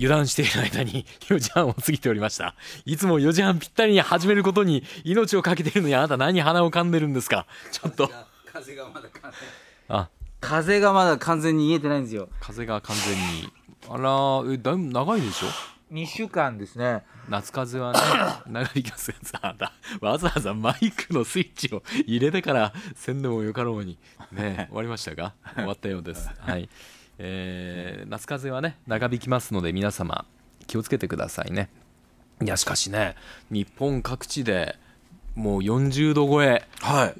油断している間に4時半を過ぎておりました。いつも4時半ぴったりに始めることに命を懸けてるのにあなた何鼻を噛んでるんですかちょっと。風がまだ完全あ、風がまだ完全に言えてないんですよ。風が完全に。あら、え、だいぶ長いでしょ2週間ですね夏風はね 長い気がするなた、わざわざマイクのスイッチを入れてからせんでもよかろうにね 終わりましたか終わったようですはいえー、夏風邪はね長引きますので皆様気をつけてくださいねいやしかしね日本各地でもう40度超え、はい、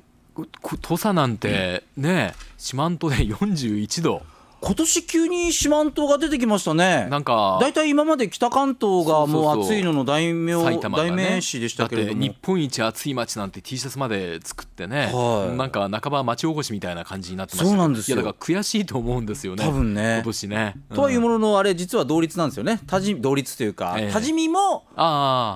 土佐なんてね四万十で41度。今年急に四万十が出てきましたねなんか大体今まで北関東がもう暑いのの代名代名詞でしたけれども日本一暑い街なんて T シャツまで作ってね、はい、なんか半ば町おこしみたいな感じになってました、ね、そうなんですよいやだから悔しいと思うんですよね多分ね今年ね、とはいうもののあれ実は同率なんですよね多治同率というか、えー、多治見も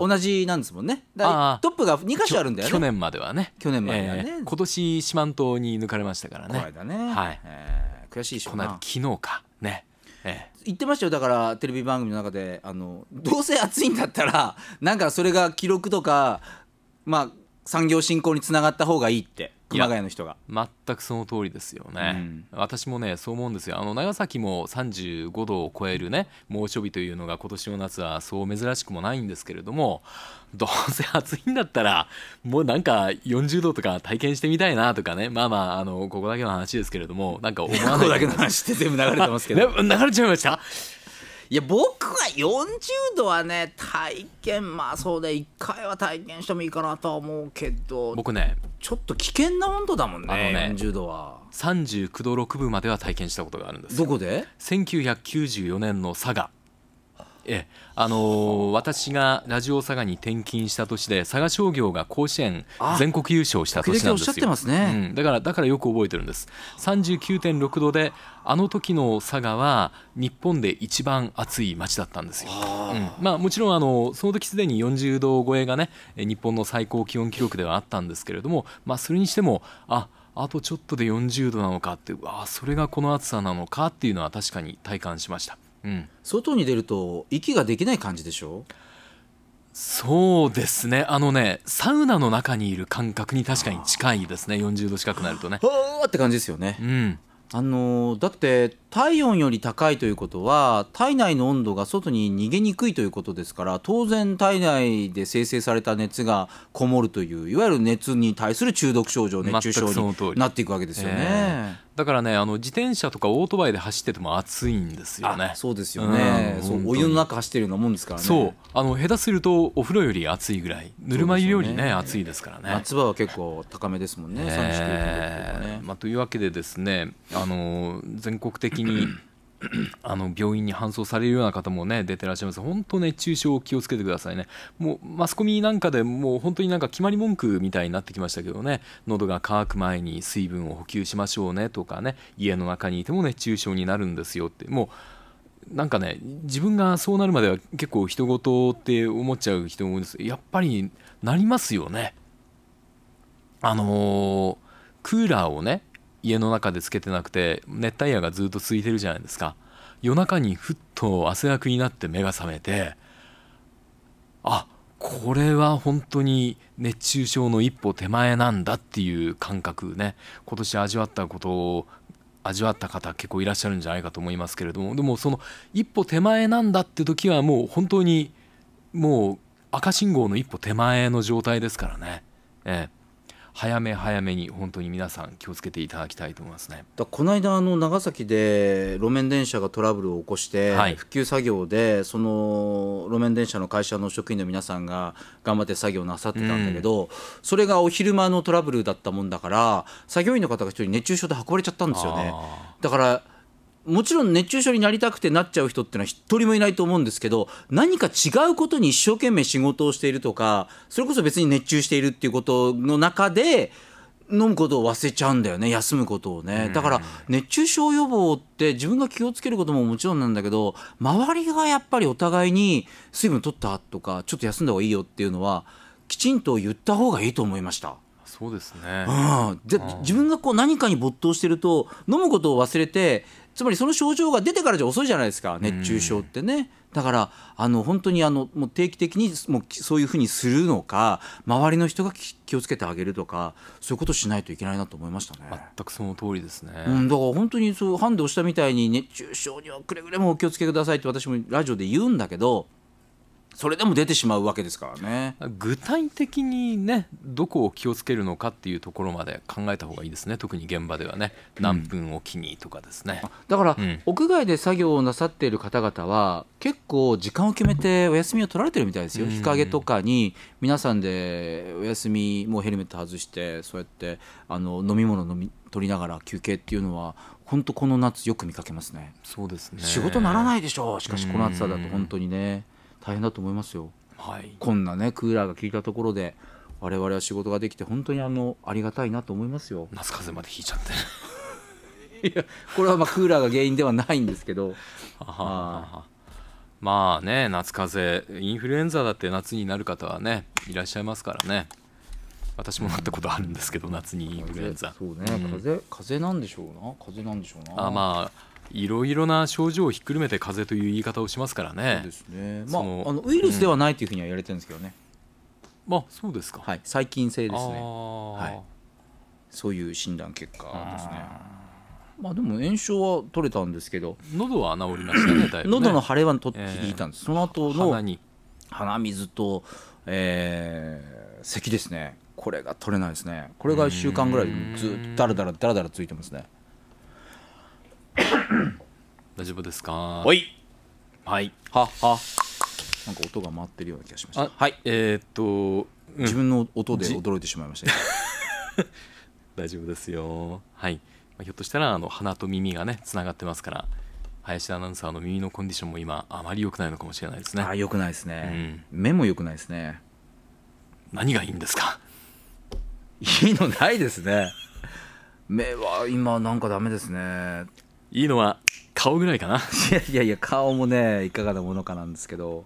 同じなんですもんねだトップが2か所あるんだよね去年まではね去年まではね、えー、今年四万十に抜かれましたからねこれだねはい、えー悔しいしこの昨日かねええ、言ってましたよだからテレビ番組の中であのどうせ暑いんだったらなんかそれが記録とか、まあ、産業振興につながった方がいいって熊谷の人が全くその通りですよね、うん、私もねそう思うんですよあの長崎も35度を超えるね猛暑日というのが今年の夏はそう珍しくもないんですけれどもどうせ暑いんだったらもうなんか40度とか体験してみたいなとかねまあまああのここだけの話ですけれどもなんか思わないここだけの話って全部流れてますけど 流れちゃいましたいや僕は40度はね体験まあそうで1回は体験してもいいかなとは思うけど僕ねちょっと危険な温度だもんねあのね40度は39度6分までは体験したことがあるんですどこで1994年の佐賀えあのー、私がラジオ佐賀に転勤した年で佐賀商業が甲子園全国優勝した年なんですよ。すねだからだからよく覚えてるんです。39.6度であの時の佐賀は日本で一番暑い町だったんですよ。うん、まあもちろんあのその時すでに40度超えがね日本の最高気温記録ではあったんですけれども、まあそれにしてもああとちょっとで40度なのかってあそれがこの暑さなのかっていうのは確かに体感しました。うん、外に出ると息ができない感じでしょそうですねあのねサウナの中にいる感覚に確かに近いですね40度近くなるとね。ほーって感じですよね。うんあのだって体温より高いということは体内の温度が外に逃げにくいということですから当然体内で生成された熱がこもるといういわゆる熱に対する中毒症状熱中症になっていくわけですよね。だからねあの自転車とかオートバイで走ってても暑いんですよねそうですよね、うん、そうお湯の中走ってるようなもんですからねそうあの下手するとお風呂より暑いぐらいぬるま湯よりね、ね、暑いですからね夏場は結構高めですもんねね、ね、まあ、というわけでですねあの全国的に あの病院に搬送されるような方もね出てらっしゃいます本当熱中症を気をつけてくださいねもうマスコミなんかでもう本当になんか決まり文句みたいになってきましたけどね喉が渇く前に水分を補給しましょうねとかね家の中にいても熱中症になるんですよってもうなんかね自分がそうなるまでは結構人事って思っちゃう人も多いですやっぱりなりますよねあのー、クーラーをね家の中でつけてなくて熱帯夜がずっと続いてるじゃないですか夜中にふっと汗だくになって目が覚めてあこれは本当に熱中症の一歩手前なんだっていう感覚ね今年味わったことを味わった方結構いらっしゃるんじゃないかと思いますけれどもでもその一歩手前なんだって時はもう本当にもう赤信号の一歩手前の状態ですからね。ええ早め早めに本当に皆さん気をつけていただきたいと思いますねだこの間あの長崎で路面電車がトラブルを起こして、復旧作業でその路面電車の会社の職員の皆さんが頑張って作業なさってたんだけど、うん、それがお昼間のトラブルだったもんだから作業員の方が一人熱中症で運ばれちゃったんですよねだからもちろん熱中症になりたくてなっちゃう人っていうのは一人もいないと思うんですけど何か違うことに一生懸命仕事をしているとかそれこそ別に熱中しているっていうことの中で飲むことを忘れちゃうんだよね休むことをねだから熱中症予防って自分が気をつけることももちろんなんだけど周りがやっぱりお互いに水分取ったとかちょっと休んだ方がいいよっていうのはきちんと言った方がいいと思いました。そうですね、うん、で自分がこう何かに没頭してると飲むことを忘れてつまりその症状が出てからじゃ遅いじゃないですか熱中症ってね。だからあの本当にあのもう定期的にもうそういうふうにするのか周りの人が気をつけてあげるとかそういうことしないといけないなと思いましたね全くその通りですね、うん、だから本当にそうハンデをしたみたいに熱中症にはくれぐれもお気をつけくださいって私もラジオで言うんだけどそれでも出てしまうわけですからね具体的にねどこを気をつけるのかっていうところまで考えた方がいいですね特に現場ではね何分おきにとかですね、うん、だから、うん、屋外で作業をなさっている方々は結構時間を決めてお休みを取られてるみたいですよ、日陰とかに皆さんでお休みもうヘルメット外してそうやってあの飲み物飲み取りながら休憩っていうのは本当この夏よく見かけますねそうですね仕事ならないでしょうしかしこの暑さだと本当にね、大変だと思いますよ、はい、こんなねクーラーが効いたところで我々は仕事ができて本当にあのありがたいなと思いますよ夏風邪まで引いちゃって いやこれはまあクーラーが原因ではないんですけどははまあね夏風邪インフルエンザだって夏になる方はねいらっしゃいますからね私もなったことあるんですけど夏にインフルエンザそうね、うん、風邪風邪なんでしょうな風邪なんでしょうなあまあいろいろな症状をひっくるめて風邪という言い方をしますからね。ですね。まあ、あのウイルスではないというふうには言われてるんですけどね。まあ、そうですか。はい、細菌性ですね。はい。そういう診断結果ですね。まあ、でも炎症は取れたんですけど。喉は治りましたね。だいぶ 喉の腫れは取っていたんです。その後の。鼻水と、えー、咳ですね。これが取れないですね。これが1週間ぐらいずっとだらだらだらだらついてますね。大丈夫ですかおいはいははなんか音が回ってるような気がしましたはいえー、っと、うん、自分の音で驚いてしまいました 大丈夫ですよはいまあ、ひょっとしたらあの鼻と耳がねつながってますから林アナウンサーの耳のコンディションも今あまり良くないのかもしれないですねあ良くないですね、うん、目も良くないですね何がいいんですかいいのないですね目は今なんかダメですねいいのは顔ぐらいかないやいやいや顔もねいかがなものかなんですけど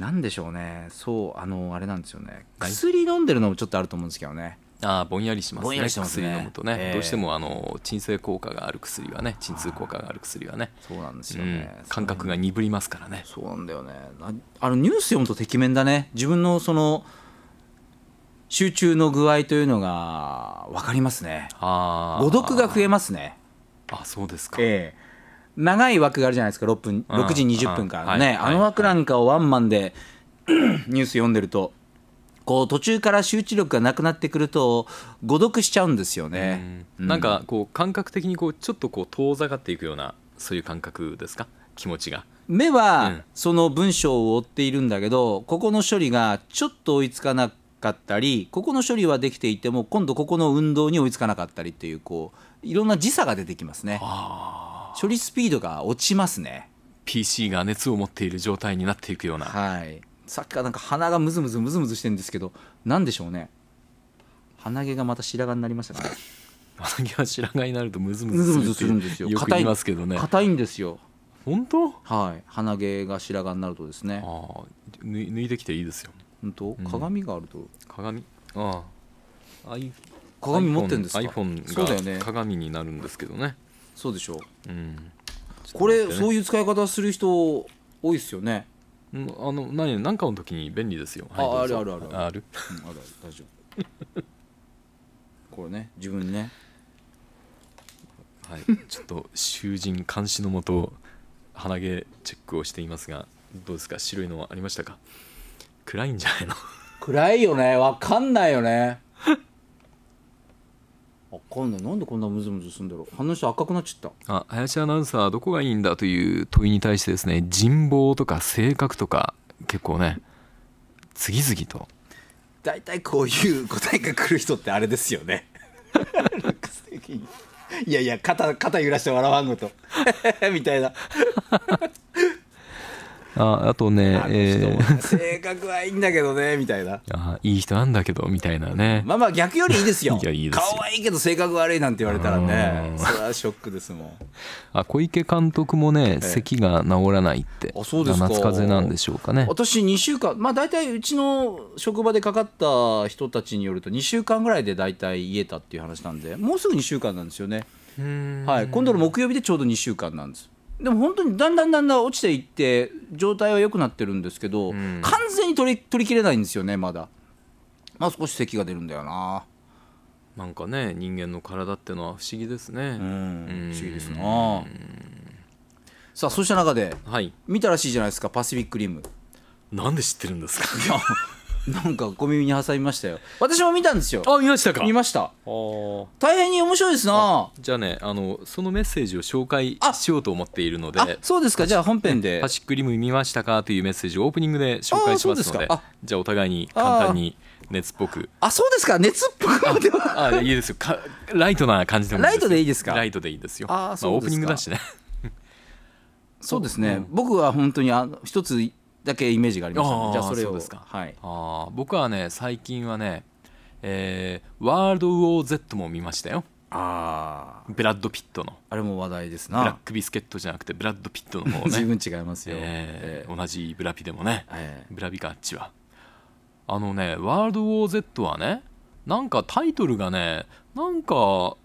なんでしょうねそうあのあれなんですよね薬飲んでるのもちょっとあると思うんですけどねあぼんやりしますね、ね、薬飲むとね、えー、どうしてもあの鎮静効果がある薬はね鎮痛効果がある薬はねそうなんですよね、うん、感覚が鈍りますからねそうなんだよねあのニュース読むとてきめんだね自分のその集中の具合というのが分かりますね誤読が増えますねあそうですか、え長い枠があるじゃないですか6分6時20分からね、あの枠なんかをワンマンで、ニュース読んでるとこう途中から集中力がなくなってくると誤読しちゃうんですよね、うん、なんかこう感覚的にこうちょっとこう遠ざかっていくようなそういう感覚ですか気持ちが目はその文章を追っているんだけどここの処理がちょっと追いつかなかったりここの処理はできていても今度ここの運動に追いつかなかったりっていうこういろんな時差が出てきますね処理スピードが落ちますね PC が熱を持っている状態になっていくような、はい、さっきからなんか鼻がムズムズムズムズしてるんですけど何でしょうね鼻毛がまた白髪になりましたかね鼻毛が白髪になるとムズムズするんですよよく言いますけどね硬いんですよ本当はい鼻毛が白髪になるとですねあ抜いてきていいですよ本当、うん、鏡があると鏡ああああい鏡持ってんですか iPhone が鏡になるんですけどねそうでしょう、うん、これ、そういう使い方する人多いですよねあの何何かの時に便利ですよ、はい、ああるあるあるある、うん、ある大丈夫 これね自分ねはいちょっと囚人監視のもと鼻毛チェックをしていますがどうですか白いのはありましたか暗いんじゃないの 暗いよねわかんないよね分かんないなんでこんなムズムズするんだろう話赤くなっちゃったあ林アナウンサーどこがいいんだという問いに対してですね人望とか性格とか結構ね次々と大体こういう答えが来る人ってあれですよね いやいや肩肩揺らして笑わんごと みたいなああとね、えー、性格はいいんだけどねみたいなあいい人なんだけどみたいなねまあまあ逆よりいいですよいや いいですよ可愛いけど性格悪いなんて言われたらねそれはショックですもんあ小池監督もね、咳が治らないってあそうですか夏風邪なんでしょうかね私2週間まあ大体うちの職場でかかった人たちによると2週間ぐらいで大体言えたっていう話なんでもうすぐ2週間なんですよねはい今度の木曜日でちょうど2週間なんですでも本当にだんだんだんだん落ちていって状態は良くなってるんですけど、うん、完全に取り取りきれないんですよねまだまあ少し咳が出るんだよななんかね人間の体ってのは不思議ですね、うん、不思議ですな、さあそうした中で、はい、見たらしいじゃないですかパシフィックリムなんで知ってるんですかなんか小耳に挟みましたよ私も見たんですよあ見ましたか見ました大変に面白いですなじゃあねあのそのメッセージを紹介しようと思っているのでそうですかじゃあ本編で「パシックリム見ましたか?」というメッセージをオープニングで紹介しますのでじゃあお互いに簡単に熱っぽくあそうですか熱っぽくではあいいですよかライトな感じでもライトでいいですかライトでいいですよあそうですか、まあ、オープニングだしねそうですね、僕は本当にあの一つだけイメージがありました、ね、じゃあそれをですか、はい、あ僕はね最近はね、えー「ワールド・ウォー・ Z」も見ましたよあブラッド・ピットのあれも話題ですなブラック・ビスケットじゃなくてブラッド・ピットの方ね随 分違いますよ、えー、えー、同じブラピでもね、えー、ブラビカあっちはあのね「ワールド・ウォー・ Z」はねなんかタイトルがねなんか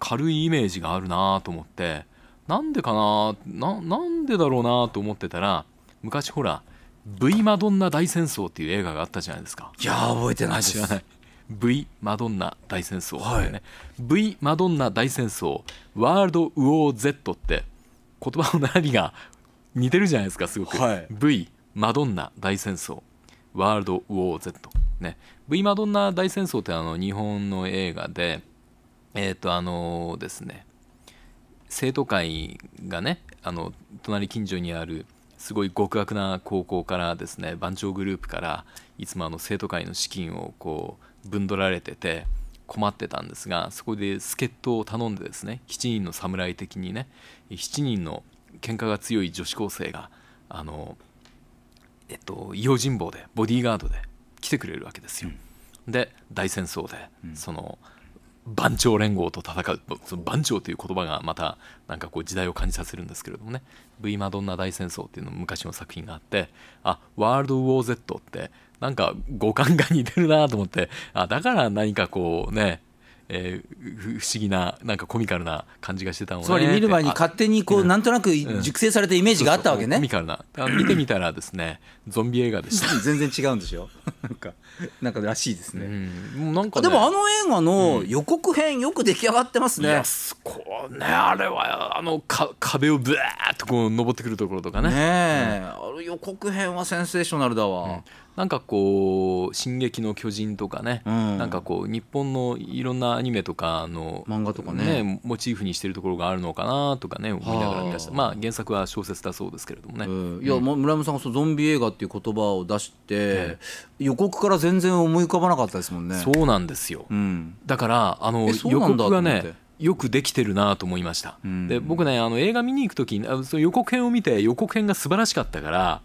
軽いイメージがあるなと思ってなんでかなななんでだろうなと思ってたら昔ほら V マドンナ大戦争っていう映画があったじゃないですかいや覚えてないです V マドンナ大戦争、はい、V マドンナ大戦争ワールドウォー Z って言葉の並びが似てるじゃないですかすごく、はい、V マドンナ大戦争ワールドウォー Z ね V マドンナ大戦争ってあの日本の映画でえっ、ー、とあのですね生徒会がねあの隣近所にある「すごい極悪な高校からですね番長グループからいつもあの生徒会の資金をこうぶんどられてて困ってたんですがそこで助っ人を頼んでですね7人の侍的にね7人の喧嘩が強い女子高生があのえっと用心棒でボディーガードで来てくれるわけですよ。うん、で大戦争で、うん、その。番長連合と戦うその番長という言葉がまたなんかこう時代を感じさせるんですけれどもね「V マドンナ大戦争」っていうの昔の作品があってあワールド・ウォー・ゼットってなんか五感が似てるなと思ってあだから何かこうねえー、不思議ななんかコミカルな感じがしてたの、ね、つまり見る前に勝手にこうなんとなく熟成されたイメージがあったわけね、コミカルな見てみたらですねゾンビ映画でした 全然違うんですよ、なんかなんからしいですね,、うんなんか、ね、でもあの映画の予告編よく出来上がってますね、うん、こうねあれはあのか壁をぶワーッとこう登ってくるところとかねね、うん、あの予告編はセンセーショナルだわ、なんかこう「進撃の巨人」とかね、うん、なんかこう日本のいろんなアニメとかの漫画とかね、ね、モチーフにしてるところがあるのかなとかね思いながら見ましたまあ原作は小説だそうですけれどもね、えー、いや、うん、村山さんがそゾンビ映画っていう言葉を出して、予告から全然思い浮かばなかったですもんねそうなんですよ、うん、だからあの予告がねよくできてるなと思いました、うん、で僕ねあの映画見に行く時に予告編を見て予告編が素晴らしかったから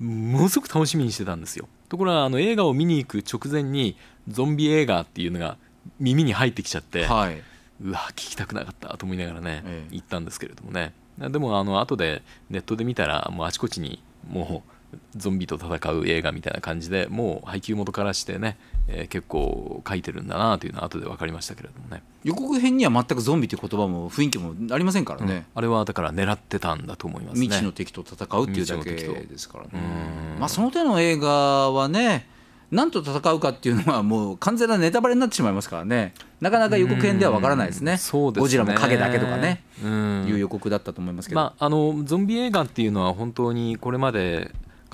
ものすごく楽しみにしてたんですよところがあの映画を見に行く直前にゾンビ映画っていうのが耳に入ってきちゃって、はい、うわ聞きたくなかったと思いながらね、ええ、行ったんですけれどもねでもあの後でネットで見たらもうあちこちにもうゾンビと戦う映画みたいな感じでもう配給元からしてね、えー、結構書いてるんだなというのは後で分かりましたけれどもね予告編には全くゾンビという言葉も雰囲気もありませんからね、うん、あれはだから狙ってたんだと思います、ね、未知の敵と戦うっていうだけですからねまあその手の映画はね何と戦うかっていうのはもう完全なネタバレになってしまいますからねなかなか予告編ではわからないですね、うそうですねゴジラも影だけとかね、ういう予告だったと思いますけど、まあ、あのゾンビ映画っていうのは本当にこれまで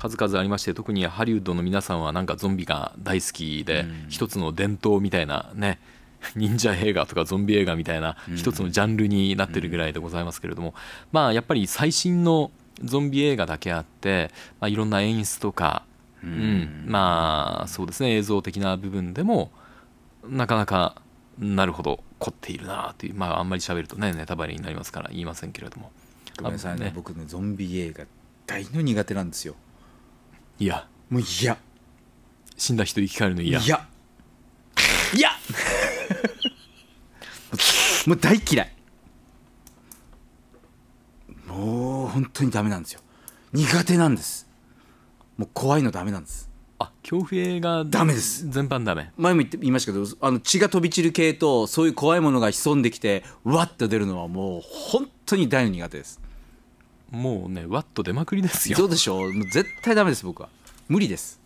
数々ありまして特にハリウッドの皆さんはなんかゾンビが大好きで、うん、一つの伝統みたいなね 忍者映画とかゾンビ映画みたいな一つのジャンルになってるぐらいでございますけれども、まあやっぱり最新のゾンビ映画だけあって、まあ、いろんな演出とか、うん、まあそうですね映像的な部分でもなかなかなるほど凝っているなというまああんまり喋るとねネタバレになりますから言いませんけれどもごめんなさいね、ね、僕のゾンビ映画大の苦手なんですよいやもう嫌死んだ人生き返るの嫌いやいやもう大嫌いもう本当にダメなんですよ苦手なんですもう怖いのダメなんですあ恐怖映画ダメです全般ダメ前も言って言いましたけどあの血が飛び散る系とそういう怖いものが潜んできてわっと出るのはもう本当に大の苦手ですもうねワッと出まくりですよそうでしょう絶対ダメです僕は無理です、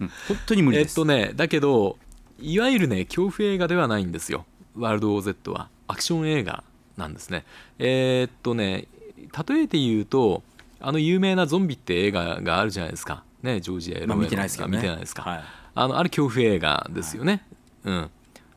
うん、本当に無理ですえっとねだけどいわゆるね恐怖映画ではないんですよワールド OZ はアクション映画なんですねえー、っとね例えて言うとあの有名なゾンビって映画があるじゃないですかねジョージ・エロメ見てないですか、はい、あのあれ恐怖映画ですよね、はい、うん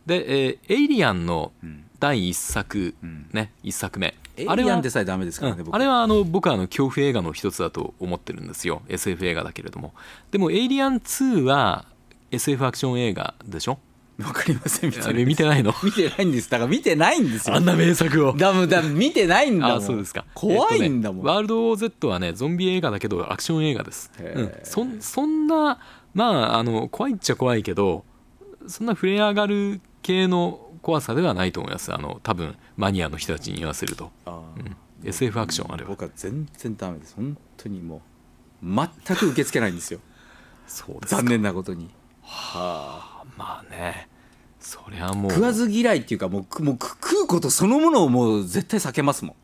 で、えー、エイリアンの第1作、うん、ね1作目あれはでさえダメですからね、うん、あれはあの僕はあの恐怖映画の一つだと思ってるんですよ SF 映画だけれどもでも「エイリアン2」は SF アクション映画でしょわかりませんたいな見てないの 見てないんですだから見てないんですよあんな名作をだもだ見てないんだもんそうですか怖いんだもん、ね、ワールド Z はねゾンビ映画だけどアクション映画です、うん、そそんなまああの怖いっちゃ怖いけどそんな触れ上がる系の怖さではないと思いますあの多分マニアの人たちに言わせると、うん、SF アクションあれ僕は全然ダメです本当にもう全く受け付けないんですよ そうです残念なことにはあまあねそりゃもう食わず嫌いっていうかもうもう食うことそのものをもう絶対避けますもんも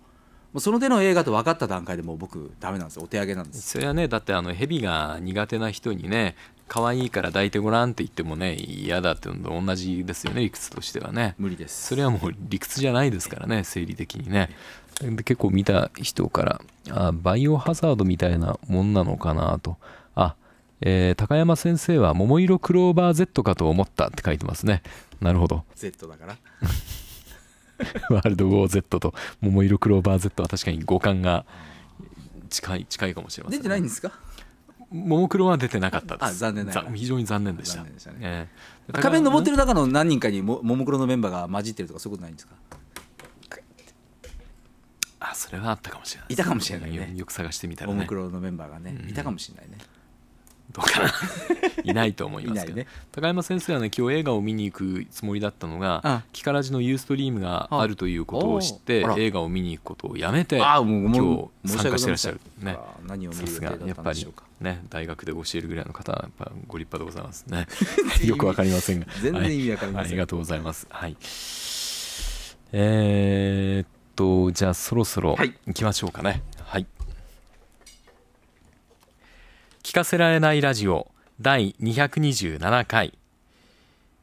うその手の映画と分かった段階でもう僕ダメなんですよお手上げなんですそれはねだってあの蛇が苦手な人にね可愛いから抱いてごらんって言ってもね嫌だってのと同じですよね理屈としてはね無理ですそれはもう理屈じゃないですからね生理的にねで結構見た人からあバイオハザードみたいなもんなのかなとあえー、高山先生は桃色クローバー Z かと思ったって書いてますねなるほど Z だから ワールドォー z と桃色クローバー Z は確かに五感が近い近いかもしれません、ね、出てないんですかももクロは出てなかったですあ残念ながら非常に残念でしたで、ねえー、壁に登ってる中の何人かにもももクロのメンバーが混じってるとかそういうことないんですかあそれはあったかもしれないいたかもしれない、ね、よく探してみたら、ね、ももクロのメンバーがね、いたかもしれないね、うんどうかな いないと思いますけど、ね、高山先生はね今日映画を見に行くつもりだったのが「木からジのユーストリームがあるということを知って映画を見に行くことをやめて今日参加してらっしゃるねさすがやっぱりね大学で教えるぐらいの方はやっぱご立派でございますね よくわかりませんが全然意味わかりません、はい、ありがとうございますはいえー、っとじゃあそろそろ行きましょうかね、はい聞かせられないラジオ第227回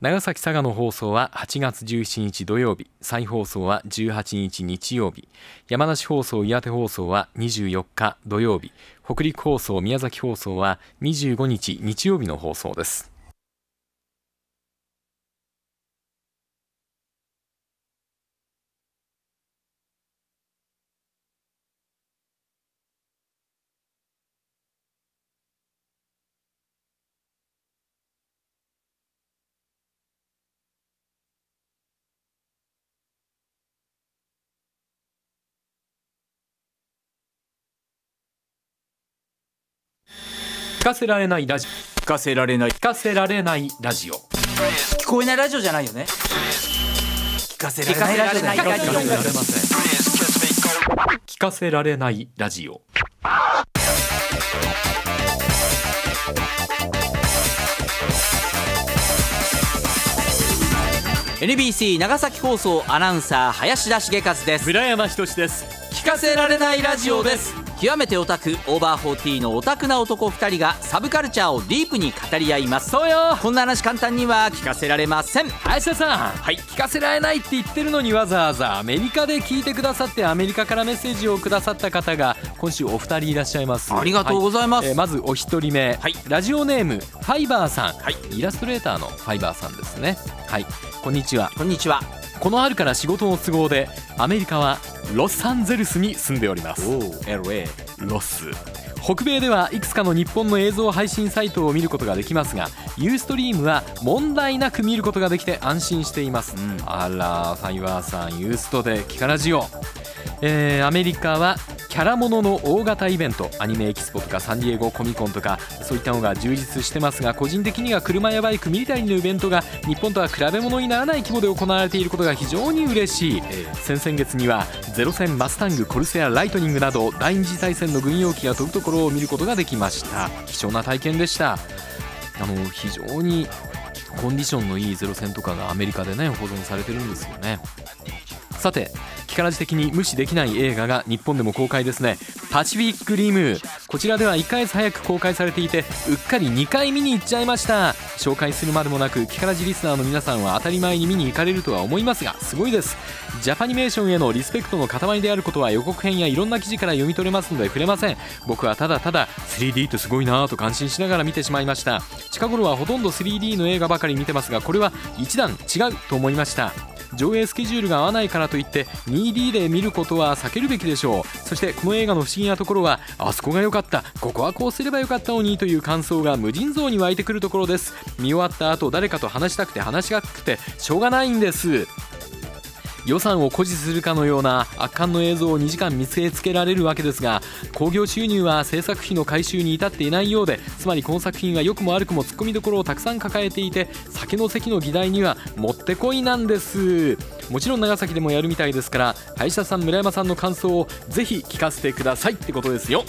長崎佐賀の放送は8月17日土曜日再放送は18日日曜日山梨放送岩手放送は24日土曜日北陸放送宮崎放送は25日日曜日の放送ですかせられないラジオ聞かせられない聞かせられないラジオ聞こえないラジオじゃないよね聞かせられないラジオ聞かせられないラジオ聞 NBC 長崎放送アナウンサー林田茂和です村山ひとしです聞かせられないラジオです極めてオタクオーバー40のオタクな男2人がサブカルチャーをディープに語り合いますそうよこんな話簡単には聞かせられません林田さんはい聞かせられないって言ってるのにわざわざアメリカで聞いてくださってアメリカからメッセージをくださった方が今週お二人いらっしゃいますありがとうございます、はいえー、まずお一人目、はい、ラジオネームファイバーさん、はい、イラストレーターのファイバーさんですねはいこんにちはこんにちはこの春から仕事の都合でアメリカはロサンゼルスに住んでおります LA ロス北米ではいくつかの日本の映像配信サイトを見ることができますがユーストリームは問題なく見ることができて安心しています、うん、あらファイワーさんユーストでキカラジオ、えー、アメリカはャラものの大型イベントアニメエキスポとかサンディエゴコミコンとかそういったのが充実してますが個人的には車やバイクミリタリーのイベントが日本とは比べ物にならない規模で行われていることが非常に嬉しい、先々月にはゼロ戦マスタングコルセアライトニングなど第二次大戦の軍用機が飛ぶところを見ることができました貴重な体験でしたあの非常にコンディションのいいゼロ戦とかがアメリカでね保存されてるんですよねさて力士的に無視できない映画が日本でも公開ですねパシフィックリムこちらでは1ヶ月早く公開されていてうっかり2回見に行っちゃいました紹介するまでもなくキカラジリスナーの皆さんは当たり前に見に行かれるとは思いますがすごいですジャパニメーションへのリスペクトの塊であることは予告編やいろんな記事から読み取れますので触れません僕はただただ 3D ってすごいなぁと感心しながら見てしまいました近頃はほとんど 3D の映画ばかり見てますがこれは一段違うと思いました上映スケジュールが合わないからといって 2D で見ることは避けるべきでしょうそしてこの映画の不思議なところはあそこが良かったここはこうすればよかったのにという感想が無尽蔵に湧いてくるところです見終わった後誰かと話したくて話がくてしょうがないんです予算を誇示するかのような圧巻の映像を2時間見据えつけられるわけですが興行収入は制作費の回収に至っていないようでつまりこの作品は良くも悪くもツッコミどころをたくさん抱えていて酒の席の議題にはもってこいなんですもちろん長崎でもやるみたいですから林田さん村山さんの感想をぜひ聞かせてくださいってことですよ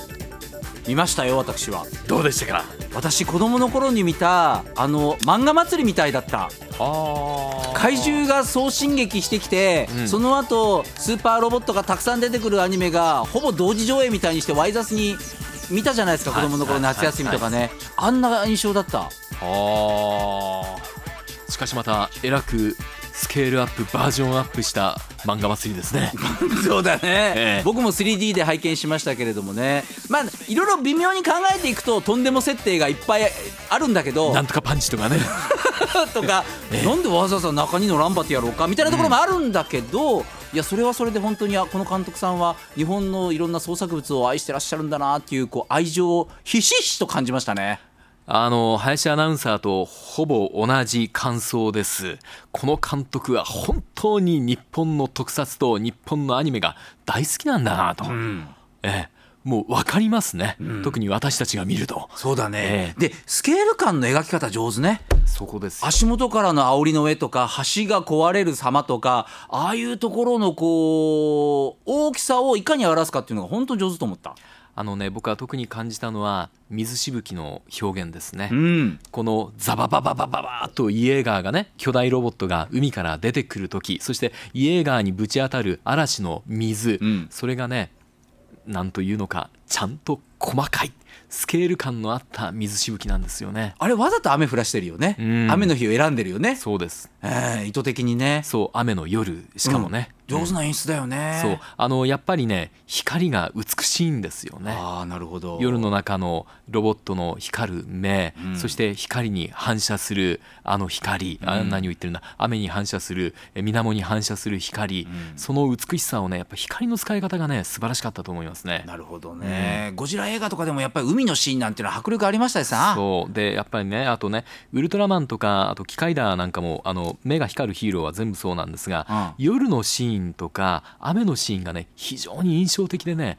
見ましたよ私はどうでしたか私子供の頃に見たあの漫画祭りみたいだった怪獣が総進撃してきて、うん、その後スーパーロボットがたくさん出てくるアニメがほぼ同時上映みたいにしてワイザスに見たじゃないですか、子供の頃夏休みとかね、はいはい、あんな印象だったあしかしまたえらくスケールアップバージョンアップした漫画祭りですね そうだね、ええ、僕も 3D で拝見しましたけれどもねまあいろいろ微妙に考えていくととんでも設定がいっぱいあるんだけどなんとかパンチとかね とか、ええ、なんでわざわざ中二のランバテやろうかみたいなところもあるんだけど、うん、いやそれはそれで本当にこの監督さんは日本のいろんな創作物を愛してらっしゃるんだなっていうこう愛情をひしひしと感じましたね。あの、林アナウンサーとほぼ同じ感想です。この監督は本当に日本の特撮と日本のアニメが大好きなんだなと。うん、えもう分かりますね、うん、特に私たちが見るとそうだね、えー、でスケール感の描き方上手ねそこです足元からの煽りの絵とか橋が壊れる様とかああいうところのこう大きさをいかに表すかっていうのが本当上手と思ったあのね僕は特に感じたのは水しぶきの表現ですね、うん、このザババババババとイエーガーがね巨大ロボットが海から出てくる時そしてイエーガーにぶち当たる嵐の水、うん、それがねなんというのかちゃんと細かいスケール感のあった水しぶきなんですよねあれわざと雨降らしてるよね、うん、雨の日を選んでるよねそうです、えー、意図的にねそう雨の夜しかもね、上手な演出だよね、うん、そうあのやっぱりね光が美しいんですよねあなるほど夜の中のロボットの光る目、うん、そして光に反射するあの光、うん、あ何を言ってるんだ雨に反射する水面に反射する光、その美しさをねやっぱ光の使い方がね素晴らしかったと思いますねなるほどね、ゴジラ映画とかでもやっぱり海のシーンなんていうのは迫力ありましたでさそうでやっぱりねあとねウルトラマンとかあとキカイダーなんかもあの目が光るヒーローは全部そうなんですが、夜のシーンーンとか雨のシーンがね非常に印象的でね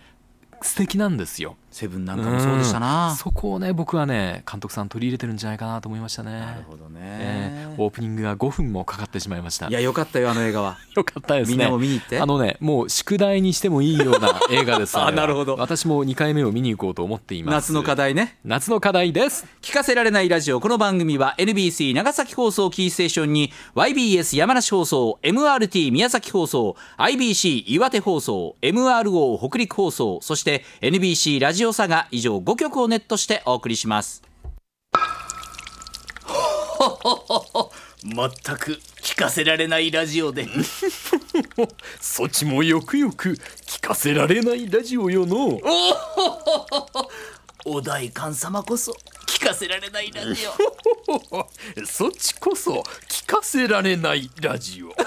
素敵なんですよ。セブンなんかもそうでしたな、そこをね僕はね監督さん取り入れてるんじゃないかなと思いましたねなるほどね、えー、オープニングが5分もかかってしまいましたいやよかったよあの映画は よかったですねみんなも見に行ってあのねもう宿題にしてもいいような映画です あなるほど私も2回目を見に行こうと思っています夏の課題ね夏の課題です聞かせられないラジオこの番組は NBC 長崎放送キーステーションに YBS 山梨放送 MRT 宮崎放送 IBC 岩手放送 MRO 北陸放送そして NBC ラジオジオサガ以上5曲をネットしてお送りします全く聞かせられないラジオで そちもよくよく聞かせられないラジオよのお代官様こそ聞かせられないラジオ そっちこそ聞かせられないラジオ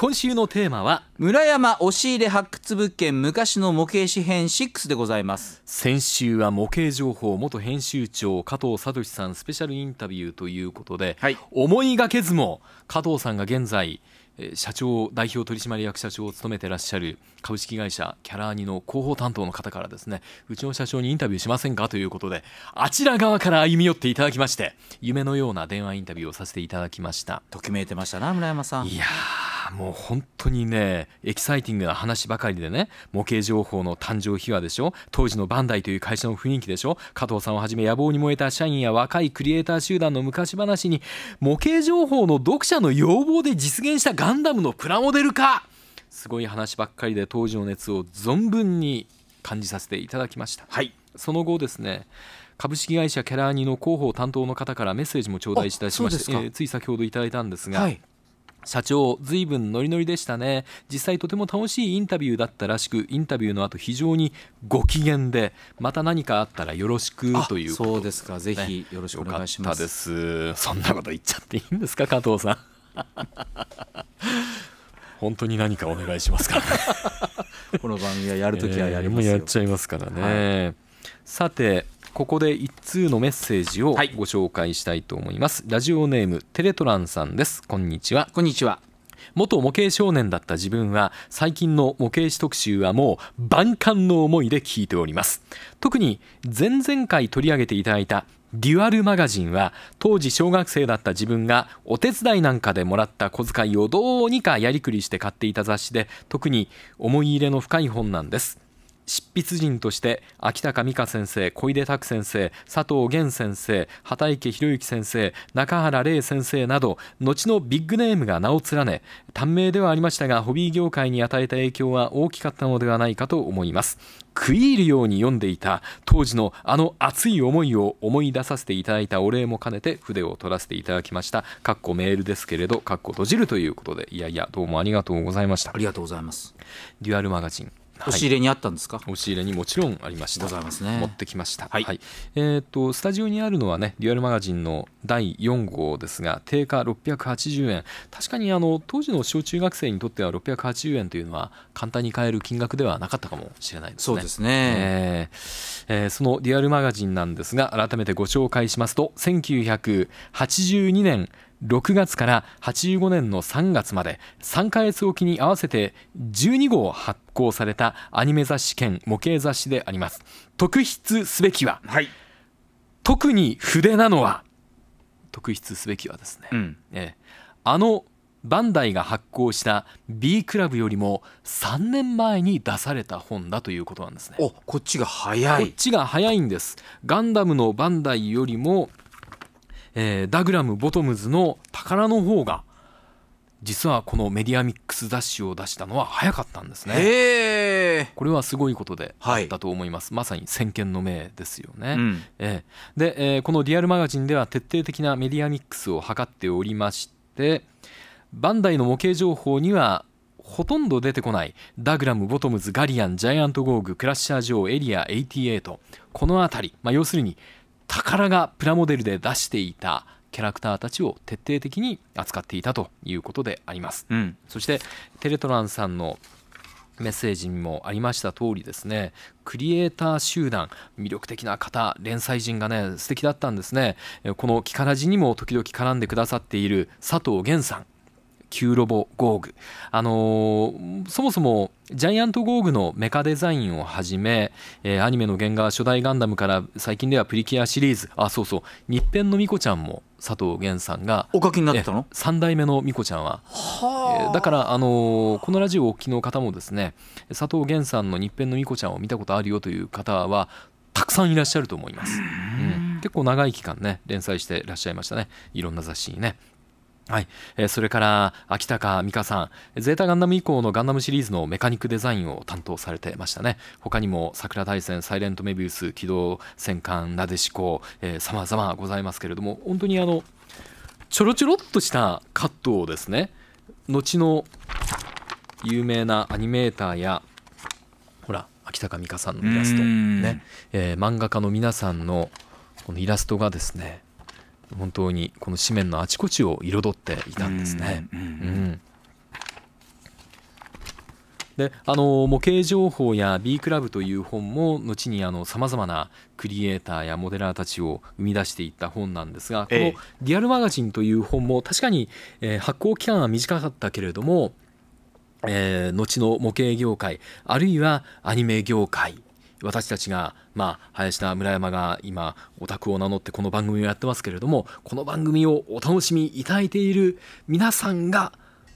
今週のテーマは村山押し入れ発掘物件昔の模型紙編6でございます先週は模型情報元編集長加藤聡さんスペシャルインタビューということで、はい、思いがけずも加藤さんが現在社長代表取締役社長を務めてらっしゃる株式会社キャラーニの広報担当の方からですねうちの社長にインタビューしませんかということであちら側から歩み寄っていただきまして夢のような電話インタビューをさせていただきましたときめいてましたな村山さんいやーもう本当にねエキサイティングな話ばかりでね模型情報の誕生秘話でしょ当時のバンダイという会社の雰囲気でしょ加藤さんをはじめ野望に燃えた社員や若いクリエイター集団の昔話に模型情報の読者の要望で実現したガンダムのプラモデル化すごい話ばっかりで当時の熱を存分に感じさせていただきました。はいその後ですね株式会社キャラーニの広報担当の方からメッセージも頂戴いたしまして、つい先ほどいただいたんですが、はい、社長、ずいぶんノリノリでしたね。実際とても楽しいインタビューだったらしく、インタビューの後非常にご機嫌で、また何かあったらよろしくというそうですか、ぜひよろしくお願いします。ですそんなこと言っちゃっていいんですか、加藤さん。本当に何かお願いしますから、ね、この番組はやるときはやりますよ、えー、もうやっちゃいますからね。はい、さてここで一通のメッセージをご紹介したいと思います、はい、ラジオネームテレトランさんですこんにちはこんにちは元模型少年だった自分は最近の模型師特集はもう万感の思いで聞いております特に前々回取り上げていただいたデュアルマガジンは当時小学生だった自分がお手伝いなんかでもらった小遣いをどうにかやりくりして買っていた雑誌で特に思い入れの深い本なんです執筆人として秋高美香先生小出拓先生佐藤源先生畑池博之先生中原玲先生など後のビッグネームが名を連ね短命ではありましたがホビー業界に与えた影響は大きかったのではないかと思います食い入るように読んでいた当時のあの熱い思いを思い出させていただいたお礼も兼ねて筆を取らせていただきましたかっこメールですけれどかっこ閉じるということでいやいやどうもありがとうございましたありがとうございますデュアルマガジン押し入れにあったんですか、はい、押し入れにもちろんありましたございますね持ってきました、はい、はい、えー、っとスタジオにあるのはねデュアルマガジンの第4号ですが定価680円確かにあの当時の小中学生にとっては680円というのは簡単に買える金額ではなかったかもしれないですねそうですね、えー、えー、そのデュアルマガジンなんですが改めてご紹介しますと1982年6月から85年の3月まで3ヶ月おきに合わせて12号発行されたアニメ雑誌兼模型雑誌であります特筆すべきは、はい、特に筆なのは特筆すべきはですね、うんえあのバンダイが発行した B クラブよりも3年前に出された本だということなんですねおこっちが早いこっちが早いんですガンダムのバンダイよりもえー、ダグラム・ボトムズの宝の方が実はこのメディアミックス雑誌を出したのは早かったんですね。これはすごいことであったと思います、はい、まさに先見の明ですよね。うん、えー、で、えー、この「リアルマガジン」では徹底的なメディアミックスを図っておりましてバンダイの模型情報にはほとんど出てこないダグラム、ボトムズ、ガリアン、ジャイアントゴーグ、クラッシャー・ジョー、エリア88この辺り、まあ、要するに宝がプラモデルで出していたキャラクターたちを徹底的に扱っていたということであります、うん、そしてテレトランさんのメッセージにもありました通りですねクリエイター集団魅力的な方連載人がね素敵だったんですねこの「木からジ」にも時々絡んでくださっている佐藤源さんーロボゴーグ、あのー、そもそもジャイアントゴーグのメカデザインをはじめ、えー、アニメの原画初代ガンダムから最近ではプリキュアシリーズあそうそう日編のミコちゃんも佐藤源さんがお書きになってたの3代目のミコちゃんはは、えー、だから、あのー、このラジオをお聞きの方もですね佐藤源さんの日編のミコちゃんを見たことあるよという方はたくさんいらっしゃると思います。うん、結構長い期間ね連載してらっしゃいましたねいろんな雑誌にね。はい、えー、それから秋高美香さん、ゼータガンダム以降のガンダムシリーズのメカニックデザインを担当されてましたね。他にも桜大戦、サイレントメビウス、機動戦艦、なでしこ、えま様々ございますけれども、本当にあの、ちょろちょろっとしたカットをですね、後の有名なアニメーターや、ほら、秋高美香さんのイラスト、ね、えー、漫画家の皆さんのこのイラストがですね、本当にこの紙面のあちこちを彩っていたんですね。うん、うんであの模型情報や B クラブという本も後にさまざまなクリエーターやモデラーたちを生み出していった本なんですが、この「リアルマガジン」という本も確かに、えー、発行期間は短かったけれども、えー、後の模型業界あるいはアニメ業界私たちが、まあ、林田村山が今オタクを名乗ってこの番組をやってますけれどもこの番組をお楽しみいただいている皆さんが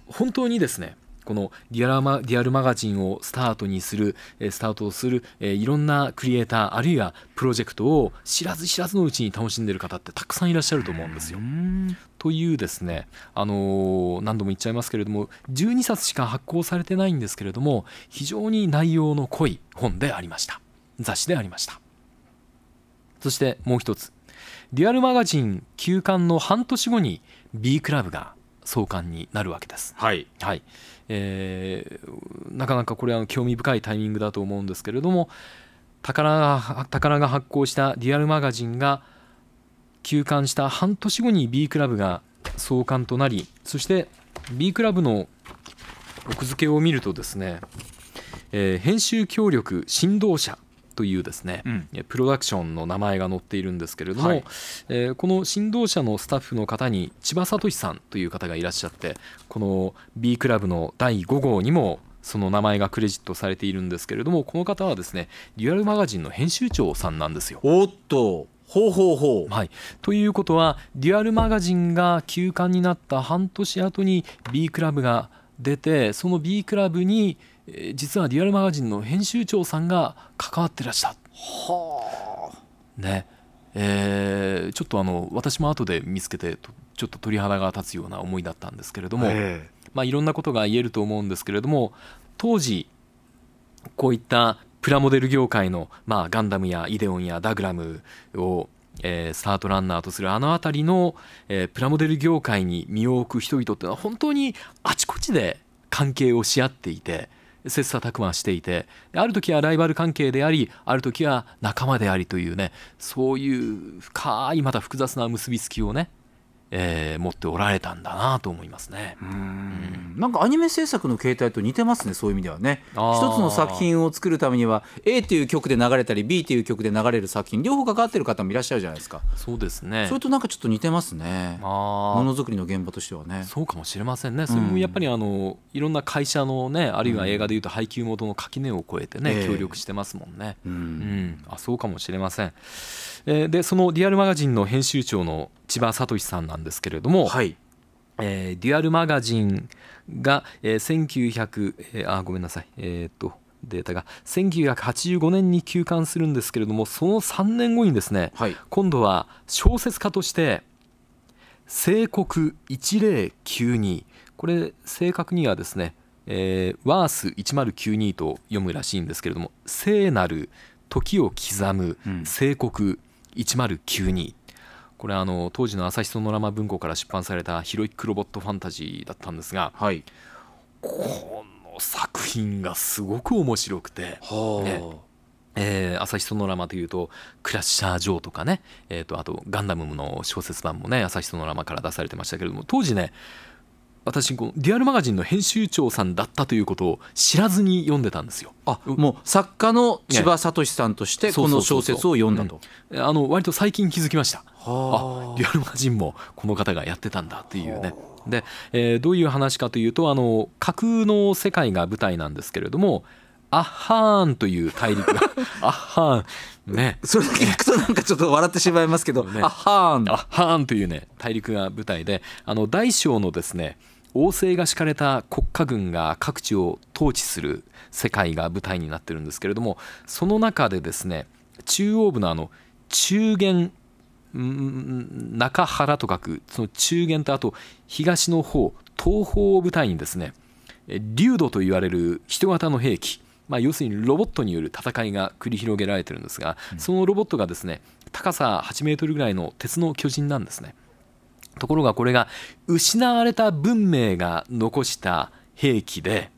本当にですねこのディアラマディアルマガジンをスタートにするスタートをするいろんなクリエイターあるいはプロジェクトを知らず知らずのうちに楽しんでる方ってたくさんいらっしゃると思うんですよ。というですね、あのー、何度も言っちゃいますけれども12冊しか発行されてないんですけれども非常に内容の濃い本でありました。雑誌でありましたそしてもう一つデュアルマガジン休刊の半年後に B クラブが創刊になるわけです。はい、はい、えー、なかなかこれは興味深いタイミングだと思うんですけれども宝が宝が発行したデュアルマガジンが休刊した半年後に B クラブが創刊となりそして B クラブの奥付けを見るとですね、えー、編集協力振動者というですね、うん、プロダクションの名前が載っているんですけれども、はい、えー、この新動社のスタッフの方に千葉聡さんという方がいらっしゃってこの B クラブの第5号にもその名前がクレジットされているんですけれどもこの方はですねュアルマガジンの編集長さんなんですよ。おっとほうほうほう、はい、ということはデュアルマガジンが休刊になった半年後に B クラブが出てその B クラブに「え実はデュアルマガジンの編集長さんが関わってらしたはあねえー、ちょっとあの私も後で見つけてちょっと鳥肌が立つような思いだったんですけれども、まあ、いろんなことが言えると思うんですけれども当時こういったプラモデル業界の、まあ、ガンダムやイデオンやダグラムを、えー、スタートランナーとするあの辺りの、えー、プラモデル業界に身を置く人々っていうのは本当にあちこちで関係をし合っていて切磋琢磨していてある時はライバル関係でありある時は仲間でありというねそういう深いまた複雑な結びつきをねえー、持っておられたんだなと思いますねうん、なんかアニメ制作の形態と似てますねそういう意味ではね一つの作品を作るためには A という曲で流れたり B という曲で流れる作品両方関わってる方もいらっしゃるじゃないですかそうですねそれとなんかちょっと似てますねものづくりの現場としてはねそうかもしれませんねそれもやっぱりあの、いろんな会社のねあるいは映画でいうと配給元の垣根を越えてね、協力してますもんね、うん、うん、あそうかもしれませんえー、でそのデアルマガジンの編集長の千葉聡さんなんですけれども、はいえー、デュアルマガジンが、えー、1900、えー、あごめんなさいえー、っとデータが1985年に休刊するんですけれどもその3年後にですね、はい、今度は小説家として「聖国1092」これ正確にはですね、えー、ワース1092と読むらしいんですけれども「聖なる時を刻む聖国1092これあの当時の朝日ソノラマ文庫から出版されたヒロイックロボットファンタジーだったんですが、はい、この作品がすごく面白くて、ねえー、朝日ソノラマというと「クラッシャー・ジョー」とかね、えーとあと「ガンダム」の小説版もね朝日ソノラマから出されてましたけれども当時ね私このリアルマガジンの編集長さんだったということを知らずに読んでたんですよ。あもう作家の千葉聡さんとしてこの小説を読んだと。あの割と最近気づきました。あリアルマガジンもこの方がやってたんだっていうね。で、えー、どういう話かというとあの架空の世界が舞台なんですけれどもアッハーンという大陸が アッハーンねそれだけ聞くとなんかちょっと笑ってしまいますけど、ね、アッハーンアッハーンというね大陸が舞台であの大小のですね王政が敷かれた国家軍が各地を統治する世界が舞台になってるんですけれどもその中でですね中央部のあの中原中原と書くその中原とあと東の方東方を舞台にですね竜度と言われる人型の兵器、まあ、要するにロボットによる戦いが繰り広げられてるんですが、そのロボットがですね高さ8メートルぐらいの鉄の巨人なんですね。ところがこれが失われた文明が残した兵器で、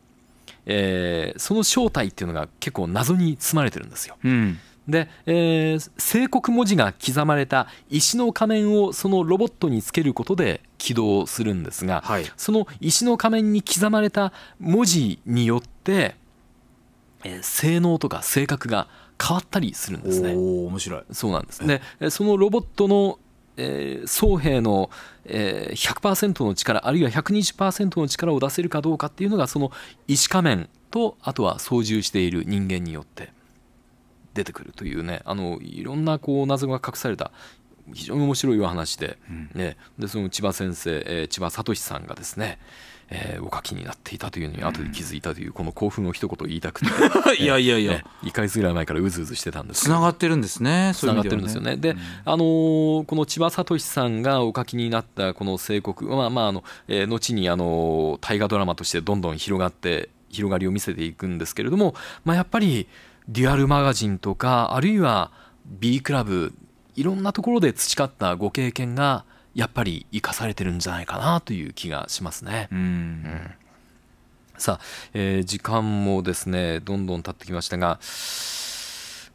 えー、その正体っていうのが結構謎に包まれてるんですよ。うん、で、えー、聖国文字が刻まれた石の仮面をそのロボットにつけることで起動するんですが、はい、その石の仮面に刻まれた文字によって、えー、性能とか性格が変わったりするんですね。面白いそうなんですでそのロボットのえー、兵の、えー、100%の力あるいは120%の力を出せるかどうかっていうのがその石仮面とあとは操縦している人間によって出てくるというねあのいろんなこう謎が隠された非常に面白いお話でうん、ね、でその千葉先生、えー、千葉聡さんがですねえー、お書きになっていたというのに後で気づいたという、この興奮を一言言いたくて、いやいやいや、ね、1か月ぐらい前からうずうずしてたんですつながってるんですねつながってるんですよねで、うん、あのー、この千葉聡さんがお書きになったこの「聖国」まあまああの、えー、後にあの大河ドラマとしてどんどん広がって広がりを見せていくんですけれども、まあ、やっぱりデュアルマガジンとかあるいは B クラブいろんなところで培ったご経験がやっぱり生かされてるんじゃないかなという気がしますね。うん、さあ、えー、時間もですねどんどん経ってきましたが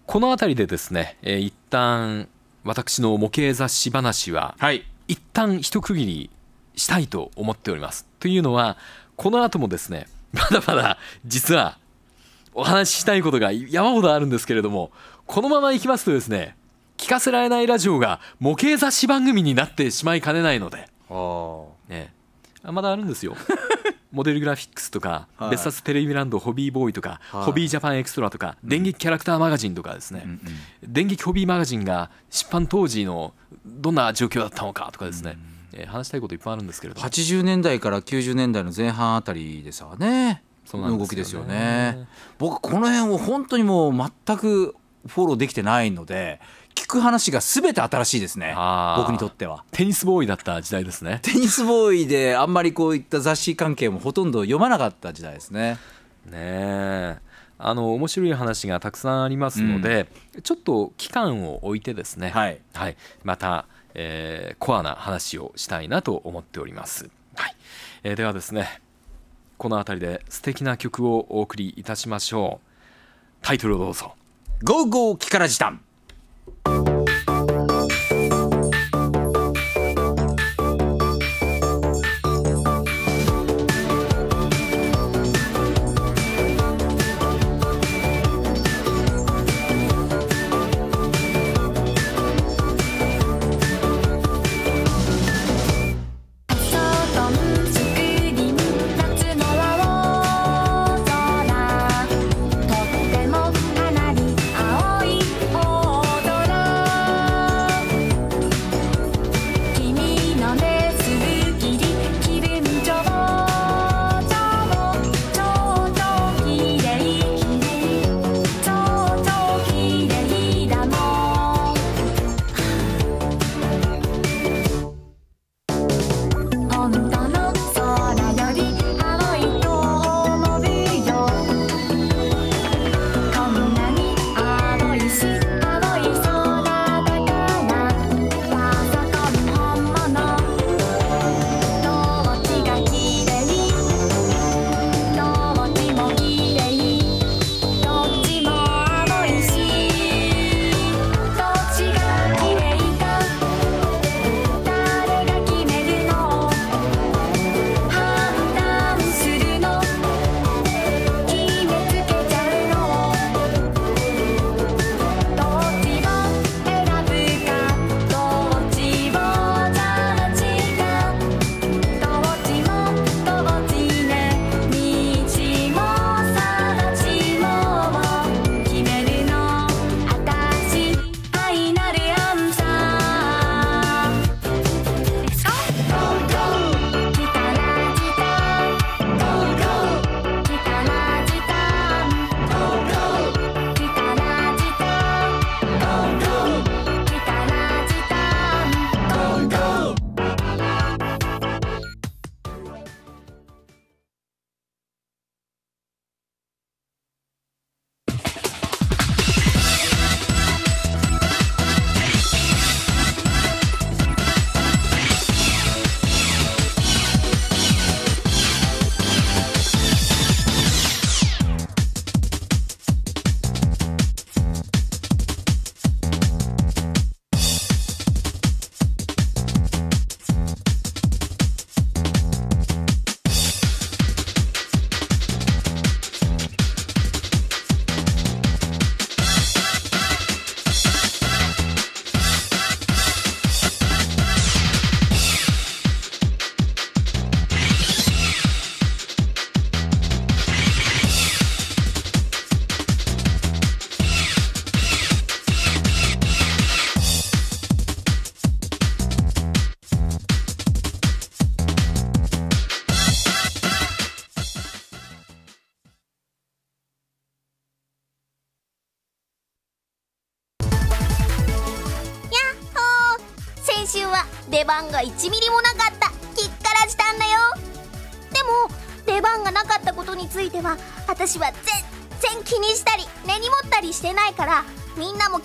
この辺りでですね、えー、一旦私の模型雑誌話は、はい、一旦一区切りしたいと思っております。というのはこの後もですねまだまだ実はお話ししたいことが山ほどあるんですけれどもこのままいきますとですね聞かせられないラジオが模型雑誌番組になってしまいかねないのであ、ね、あまだあるんですよ モデルグラフィックスとか、はい、別冊テレビランドホビーボーイとか、はい、ホビージャパンエクストラとか、うん、電撃キャラクターマガジンとかですね、うんうん、電撃ホビーマガジンが出版当時のどんな状況だったのかとかですね、うん、えー、話したいこといっぱいあるんですけれども80年代から90年代の前半あたりですわね。その動きですよね。僕この辺を本当にもう全くフォローできてないので聞く話が全て新しいですね僕にとってはテニスボーイだった時代ですねテニスボーイであんまりこういった雑誌関係もほとんど読まなかった時代ですねねえあの面白い話がたくさんありますので、うん、ちょっと期間を置いてですね、はい、はい、また、えー、コアな話をしたいなと思っております、はいえー、ではですねこの辺りで素敵な曲をお送りいたしましょうタイトルをどうぞゴーゴーキカラジタン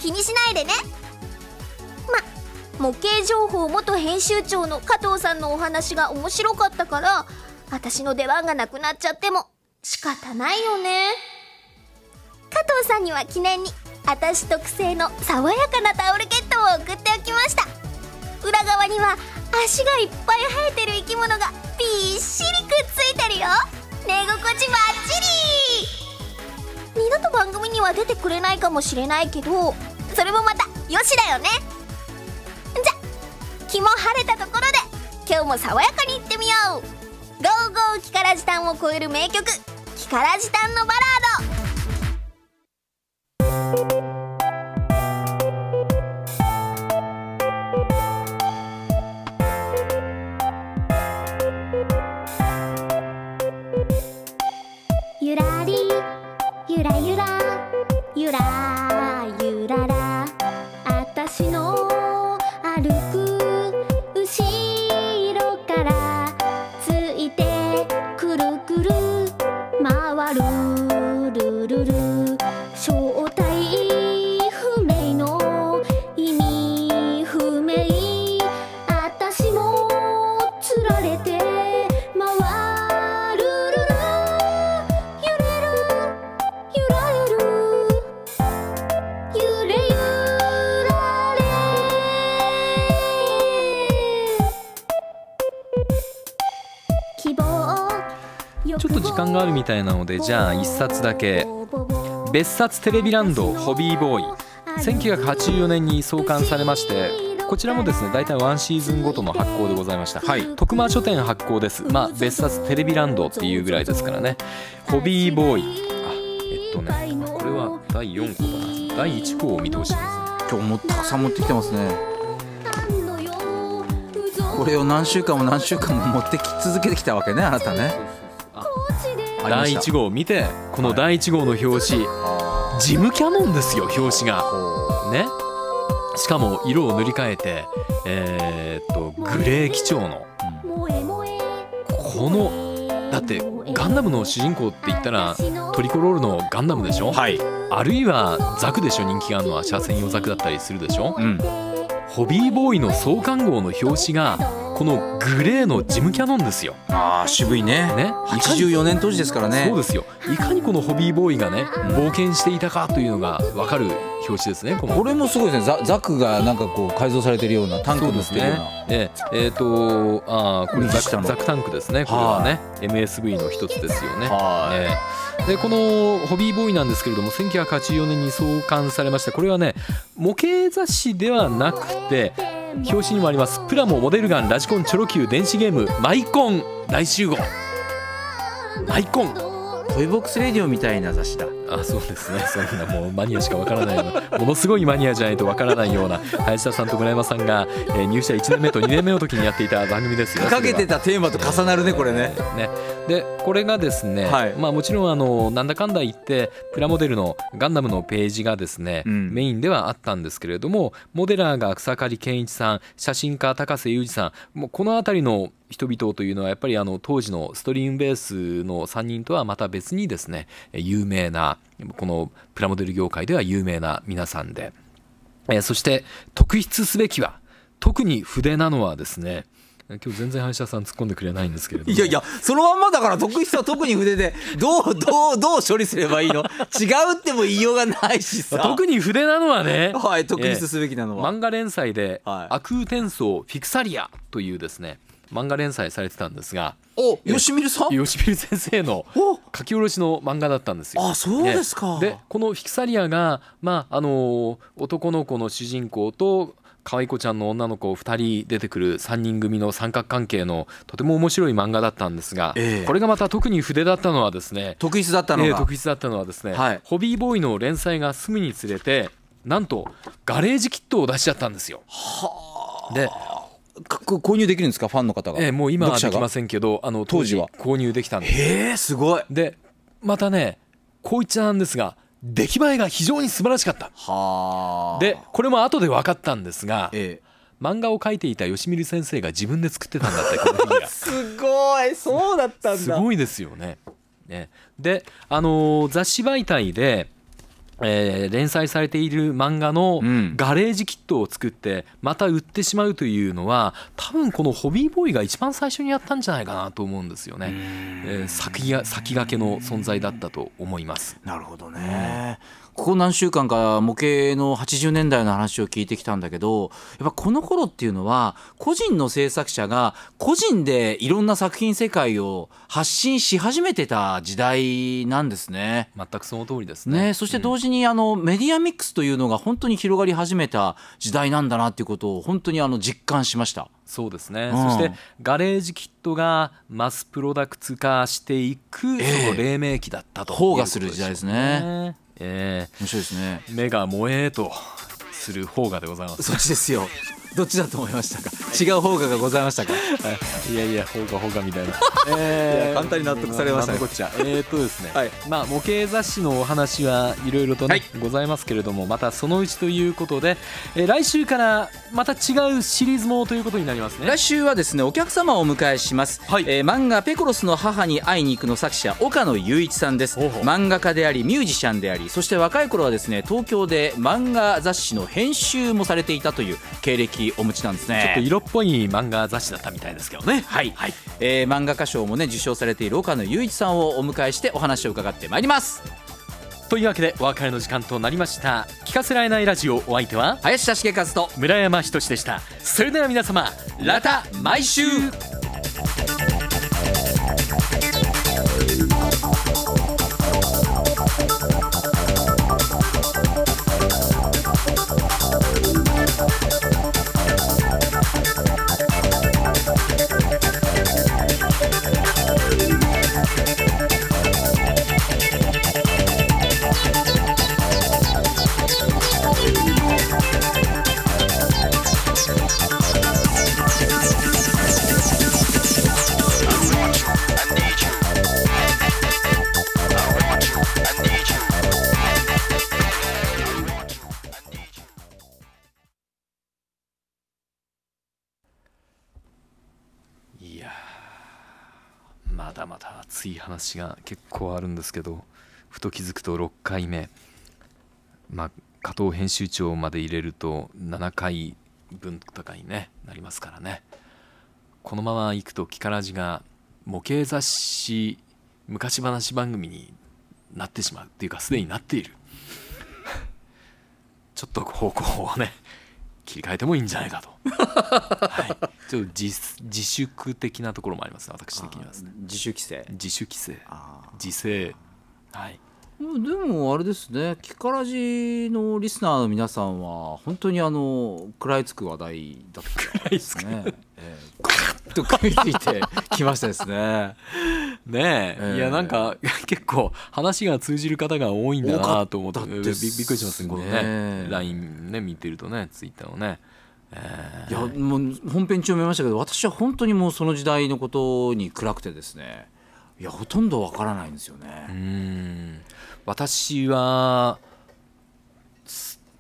気にしないでねま模型情報元編集長の加藤さんのお話が面白かったから私の出番がなくなっちゃっても仕方ないよね加藤さんには記念に私特製の爽やかなタオルケットを送っておきました裏側には足がいっぱい生えてる生き物がびっしりくっついてるよ寝心地バッチリ二度と番組には出てくれないかもしれないけどそれもまたよしだよねじゃ気も晴れたところで今日も爽やかにいってみよう「ゴーゴーキカラジタン」を超える名曲「キカラジタンのバラード」間があるみたいなのでじゃあ1冊だけ別冊テレビランドホビーボーイ1984年に創刊されましてこちらもですね大体ワンシーズンごとの発行でございました、はい、徳間書店発行ですまあ別冊テレビランドっていうぐらいですからねホビーボーイあえっとねこれは第4個だな第1個を見てほしいですね今日もたくさん持ってきてますねこれを何週間も何週間も持ってき続けてきたわけねあなたねあ第1号を見てこの第1号の表紙、はい、ジム・キャノンですよ表紙がねしかも色を塗り替えてえー、っとグレー基調のこのだってガンダムの主人公って言ったらトリコロールのガンダムでしょ、はい、あるいはザクでしょ人気があるのは車線用ザクだったりするでしょ、うん、ホビーボーイの創刊号の表紙がこのグレーのジムキャノンですよああ渋いねね84年当時ですからねそうですよいかにこのホビーボーイがね冒険していたかというのが分かる表紙ですねここれもすごいですねザザクがなんかこう改造されてるようなタンクですねえええー、とああこれザクタンクですねこれはね MSV の一つですよねはい、えーでこのホビーボーイなんですけれども1984年に創刊されましたこれはね模型雑誌ではなくて表紙にもありますプラモモデルガンラジコンチョロ Q 電子ゲームマイコン大集合マイコントイボックスレディオみたいな雑誌だあそうですねそんなもうマニアしかわからないようなものすごいマニアじゃないとわからないような林田さんと村山さんが、えー、入社1年目と2年目の時にやっていた番組ですよかけてたテーマと重なるね、えー、これね。ねでこれがですね、はい、まあ、もちろんあのなんだかんだ言ってプラモデルのガンダムのページがですね、うん、メインではあったんですけれどもモデラーが草刈健一さん写真家高瀬裕二さんもうこの辺りの人々というのはやっぱりあの当時のストリームベースの3人とはまた別にですね有名なこのプラモデル業界では有名な皆さんで、えー、そして特筆すべきは、特に筆なのはですね、今日全然歯医者さん突っ込んでくれないんですけれどもいやいやそのまんまだから特筆は特に筆でどうどうどう処理すればいいの違うっても言いようがないしさ特に筆なのはねはい特筆すべきなのは、えー、漫画連載で「はい、悪空転送フィクサリア」というですね漫画連載されてたんですがお吉見さん吉見先生の書き下ろしの漫画だったんですよ。あそうですか、ね、でこの「フィクサリアが」まああの男の子の主人公と可愛い子ちゃんの女の子2人出てくる3人組の三角関係のとても面白い漫画だったんですが、えー、これがまた特に筆だったのはですね特筆だったのが、えー、特筆だったのはですね、はい、ホビーボーイの連載が済むにつれてなんとガレージキットを出しちゃったんですよ。で購入できるんですかファンの方が、ええ、もう今はできませんけどあの当時は購入できたんですへえすごいでまたねこういっちゃなんですが出来栄えが非常に素晴らしかったはでこれも後で分かったんですが、ええ漫画を描いていた吉見先生が自分で作ってたんだってこの すごいそうだったんだすごいですよねねであのー、雑誌媒体でえー、連載されている漫画のガレージキットを作ってまた売ってしまうというのは多分このホビーボーイが一番最初にやったんじゃないかなと思うんですよね、えー、先が先駆けの存在だったと思いますなるほどね、うんここ何週間か模型の80年代の話を聞いてきたんだけどやっぱこの頃っていうのは個人の制作者が個人でいろんな作品世界を発信し始めてた時代なんですね。全くその通りですね、ね、そして同時に、あの、うん、メディアミックスというのが本当に広がり始めた時代なんだなっていうことを本当にあの実感しました。そうですね、うん、そしてガレージキットがマスプロダクツ化していく、その黎明期だったと、えー、ね、する時代ですね。えー、面白いですね目が萌えとする方がでございますそうですよどっちだと思いましたか違う方ががございましたかいやいや方が方がみたいな、えー、簡単に納得されましたね、こっちゃ えっとですね、はい、まあ模型雑誌のお話はいろいろとね、はい、ございますけれどもまたそのうちということで、えー、来週からまた違うシリーズもということになりますね来週はですねお客様をお迎えします、はい、えー、漫画「ペコロスの母に会いに行く」の作者岡野雄一さんです漫画家でありミュージシャンでありそして若い頃はですね東京で漫画雑誌の編集もされていたという経歴お持ちなんですねちょっと色っぽい漫画雑誌だったみたいですけどねはい、はい、えー、漫画家賞もね受賞されている岡野雄一さんをお迎えしてお話を伺ってまいりますというわけでお別れの時間となりました聞かせられないラジオお相手は林田重和と村山仁志でしたそれでは皆様ラタ毎週い話が結構あるんですけどふと気づくと6回目まあ加藤編集長まで入れると7回分とかに、ね、なりますからねこのままいくと木からじが模型雑誌昔話番組になってしまうっていうかすでになっている ちょっと方向をね切り替えてもいいんじゃないかと、はい、ちょっと自自粛的なところもありますね私的にはですね自主規制自主規制自制はいでもあれですねキからじのリスナーの皆さんは本当にあの食らいつく話題だったんですねえー、ガッと食いついてきましたですね。ねえ、えー、いやなんか結構話が通じる方が多いんだなと思ってっ、ね、びっくりしますねこのね LINE ね見てるとねツイッターをね。えー、いやもう本編中も見ましたけど私は本当にもうその時代のことに暗くてですねいやほとんどわからないんですよね。うん私は、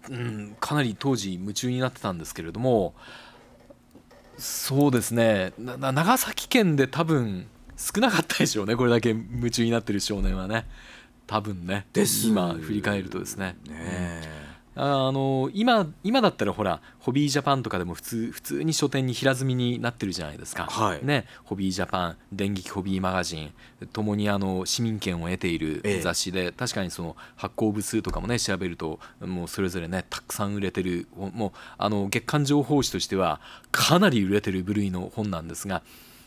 うん、かなり当時夢中になってたんですけれどもそうですね長崎県で多分少なかったでしょうねこれだけ夢中になってる少年はね多分ね今振り返るとですね。ねあの今今だったらほらホビージャパンとかでも普通普通に書店に平積みになってるじゃないですか、はい、ね、ホビージャパン電撃ホビーマガジンともにあの市民権を得ている雑誌で、ええ、確かにその発行部数とかもね調べるともうそれぞれねたくさん売れてるもうあの月刊情報誌としてはかなり売れてる部類の本なんですが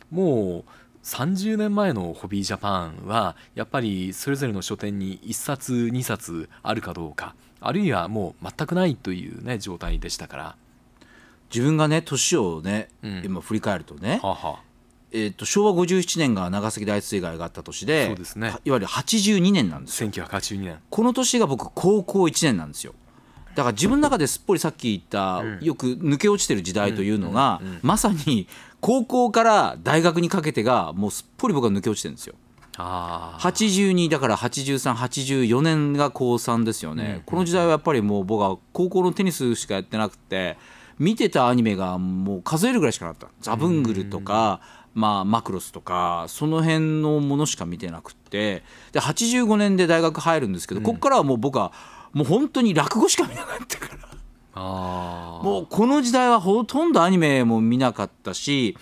もう30年前のホビージャパンはやっぱりそれぞれの書店に1冊2冊あるかどうか。あるいはもう全くないというね状態でしたから自分がね年をね、うん、今振り返るとね、ははえと、と昭和57年が長崎大水害があった年でそうです、ね、いわゆる82年なんですよ1982年この年が僕高校1年なんですよだから自分の中ですっぽりさっき言った、うん、よく抜け落ちてる時代というのが、まさに高校から大学にかけてがもうすっぽり僕は抜け落ちてるんですよ82だから8384年が高3ですよね、うん、この時代はやっぱりもう僕は高校のテニスしかやってなくて見てたアニメがもう数えるぐらいしかなかった「ザブングル」とか、まあ、マクロスとかその辺のものしか見てなくてで85年で大学入るんですけど、ここからはもう僕はもう本当に落語しか見なかったから。あもうこの時代はほとんどアニメも見なかったし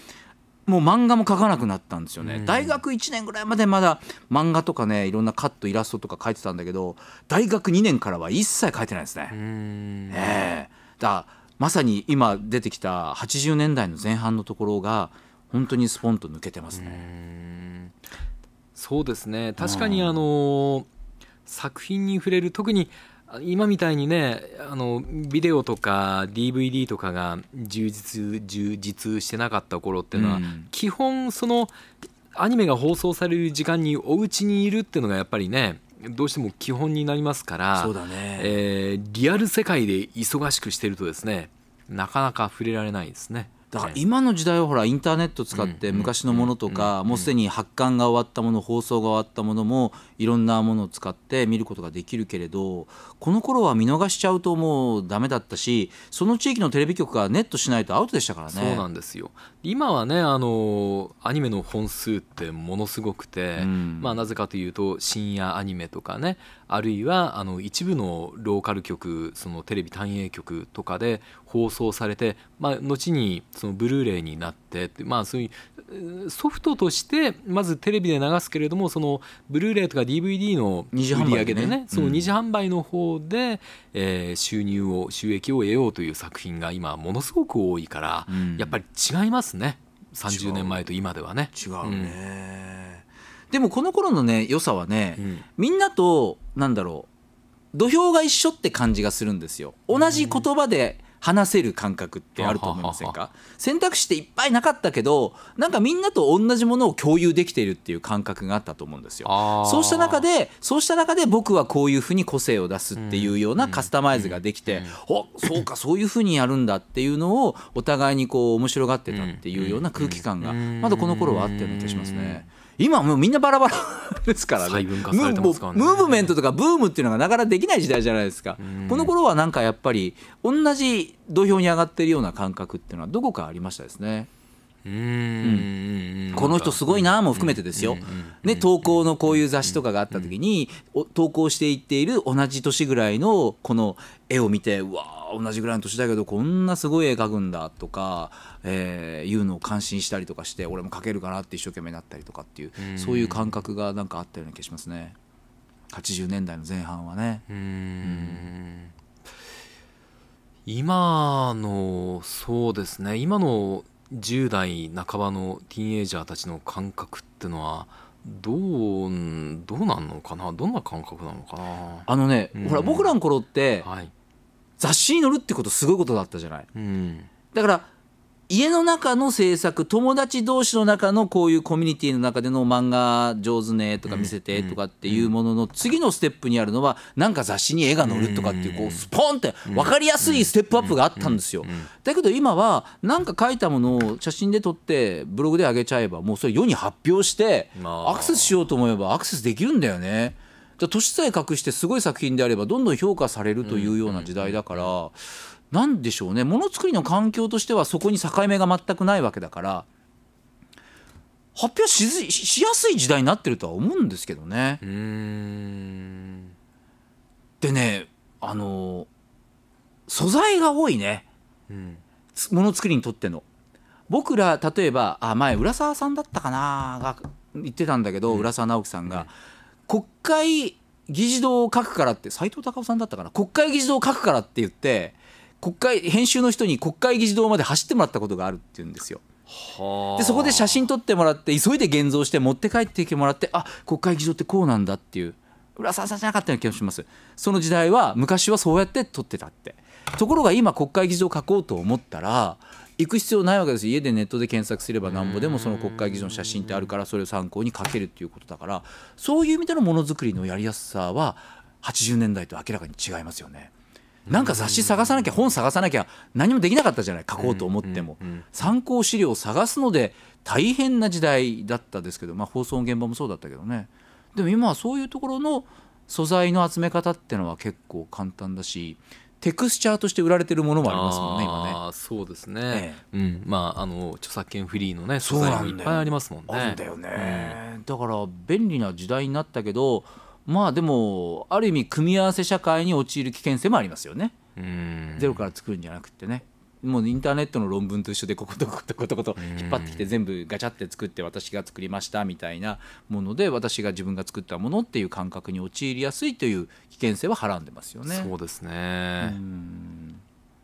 もう漫画も描かなくなったんですよね、うん、大学1年ぐらいまでまだ漫画とかねいろんなカットイラストとか描いてたんだけど大学2年からは一切描いてないですね。うん、えー、だまさに今出てきた80年代の前半のところが本当にスポンと抜けてますね。うそうですね確かにあのー、作品に触れる特に今みたいにねあのビデオとか DVD とかが充実充実してなかった頃っていうのは、うん、基本そのアニメが放送される時間にお家にいるっていうのがやっぱりねどうしても基本になりますからそうだね、えー、リアル世界で忙しくしてるとですねなかなか触れられないですね。だから今の時代はほらインターネット使って昔のものとかもうすでに発刊が終わったもの放送が終わったものもいろんなものを使って見ることができるけれどこの頃は見逃しちゃうともうダメだったしその地域のテレビ局がネットしないとアウトでしたからねそうなんですよ今はねあのアニメの本数ってものすごくて、うん、まあ、なぜかというと深夜アニメとかねあるいはあの一部のローカル局そのテレビ単営局とかで放送されて、まあ、後にそのブルーレイになってまあ、そういうソフトとしてまずテレビで流すけれどもそのブルーレイとか DVD の売り上げでね、ね、その二次販売の方で、えー、収入を収益を得ようという作品が今ものすごく多いから、うん、やっぱり違いますね30年前と今ではね。違うね、うん、でもこの頃のね良さはね、みんなとなんだろう土俵が一緒って感じがするんですよ。同じ言葉で、話せる感覚ってあると思いませんか選択肢っていっぱいなかったけどなんかみんなと同じものを共有できているっていう感覚があったと思うんですよそうした中でそうした中で僕はこういうふうに個性を出すっていうようなカスタマイズができて、うん、うん、そうかそういうふうにやるんだっていうのをお互いにこう面白がってたっていうような空気感がまだこの頃はあったような気がしますね。今もうみんなバラバラですからねムーブメントとかブームっていうのがなかなかできない時代じゃないですか、この頃はなんかやっぱり同じ土俵に上がってるような感覚っていうのはどこかありましたですね。うん、この人すごいなも含めてですよ、ね、投稿のこういう雑誌とかがあった時に、投稿していっている同じ年ぐらいのこの絵を見てうわ同じぐらいの年だけどこんなすごい絵描くんだとか、えー、いうのを感心したりとかして俺も描けるかなって一生懸命なったりとかっていうそういう感覚がなんかあったような気がしますね80年代の前半はね。うん今のそうですね今の10代半ばのティーンエイジャーたちの感覚ってのはどうどうなんのかなどんな感覚なのかなあのね、うん、ほら僕らの頃って、はい、雑誌に載るってことすごいことだったじゃない、うん、だから家の中の制作友達同士の中のこういうコミュニティの中での漫画上手ねとか見せてとかっていうものの次のステップにあるのはなんか雑誌に絵が載るとかっていうこうスポンって分かりやすいステップアップがあったんですよだけど今はなんか書いたものを写真で撮ってブログで上げちゃえばもうそれ世に発表してアクセスしようと思えばアクセスできるんだよね。年さえ隠してすごい作品であればどんどん評価されるというような時代だから何でしょうねものづくりの環境としてはそこに境目が全くないわけだから発表ししやすい時代になってるとは思うんですけどね。でねあの素材が多いね、うん、ものづくりにとっての。僕ら例えばあ前浦沢さんだったかなが言ってたんだけど、うん、浦沢直樹さんが、うん、国会議事堂を書くからって斎藤隆夫さんだったかな国会議事堂を書くからって言って国会編集の人に国会議事堂まで走ってもらったことがあるっていうんですよ。でそこで写真撮ってもらって急いで現像して持って帰ってきてもらってあ国会議事堂ってこうなんだっていう裏ささじゃなかったような気がしますその時代は昔はそうやって撮ってたってところが今国会議事堂書こうと思ったら行く必要ないわけです家でネットで検索すればなんぼでもその国会議事堂の写真ってあるからそれを参考に書けるっていうことだからそういう意味でのものづくりのやりやすさは80年代と明らかに違いますよね。なんか雑誌探さなきゃ本探さなきゃ何もできなかったじゃない書こうと思っても、参考資料を探すので大変な時代だったですけど、まあ、放送の現場もそうだったけどねでも今はそういうところの素材の集め方ってのは結構簡単だしテクスチャーとして売られてるものもありますもんね今ねそうですね、うんまああの著作権フリーのね素材もいっぱいありますもんねあるんだよね、うん、だから便利な時代になったけどまあでもある意味組み合わせ社会に陥る危険性もありますよねゼロから作るんじゃなくてねもうインターネットの論文と一緒でこことこことここと引っ張ってきて全部ガチャって作って私が作りましたみたいなもので私が自分が作ったものっていう感覚に陥りやすいという危険性ははらんでますよね。そうですね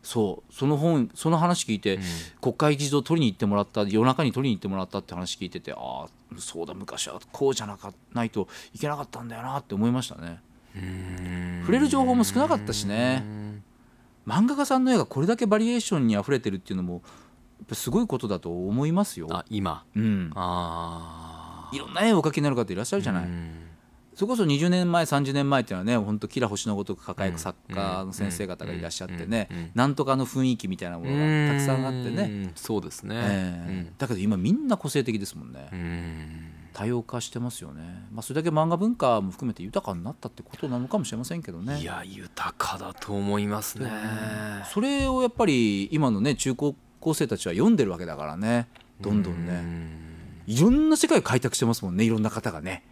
そうその本その話聞いて、うん、国会議事堂取りに行ってもらった夜中に取りに行ってもらったって話聞いててああそうだ昔はこうじゃなかないといけなかったんだよなって思いましたね触れる情報も少なかったしね漫画家さんの絵がこれだけバリエーションにあふれてるっていうのもすごいことだと思いますよあ今、うん、あいろんな絵をお描きになる方いらっしゃるじゃない。それこそ20年前30年前っていうのはね本当きら星のごとく輝く作家の先生方がいらっしゃってねなんとかの雰囲気みたいなものがたくさんあってねそうですね、えー、だけど今みんな個性的ですもんね多様化してますよね、まあ、それだけ漫画文化も含めて豊かになったってことなのかもしれませんけどねいや豊かだと思いますねそれをやっぱり今のね中高校生たちは読んでるわけだからねどんどんねいろんな世界を開拓してますもんねいろんな方がね。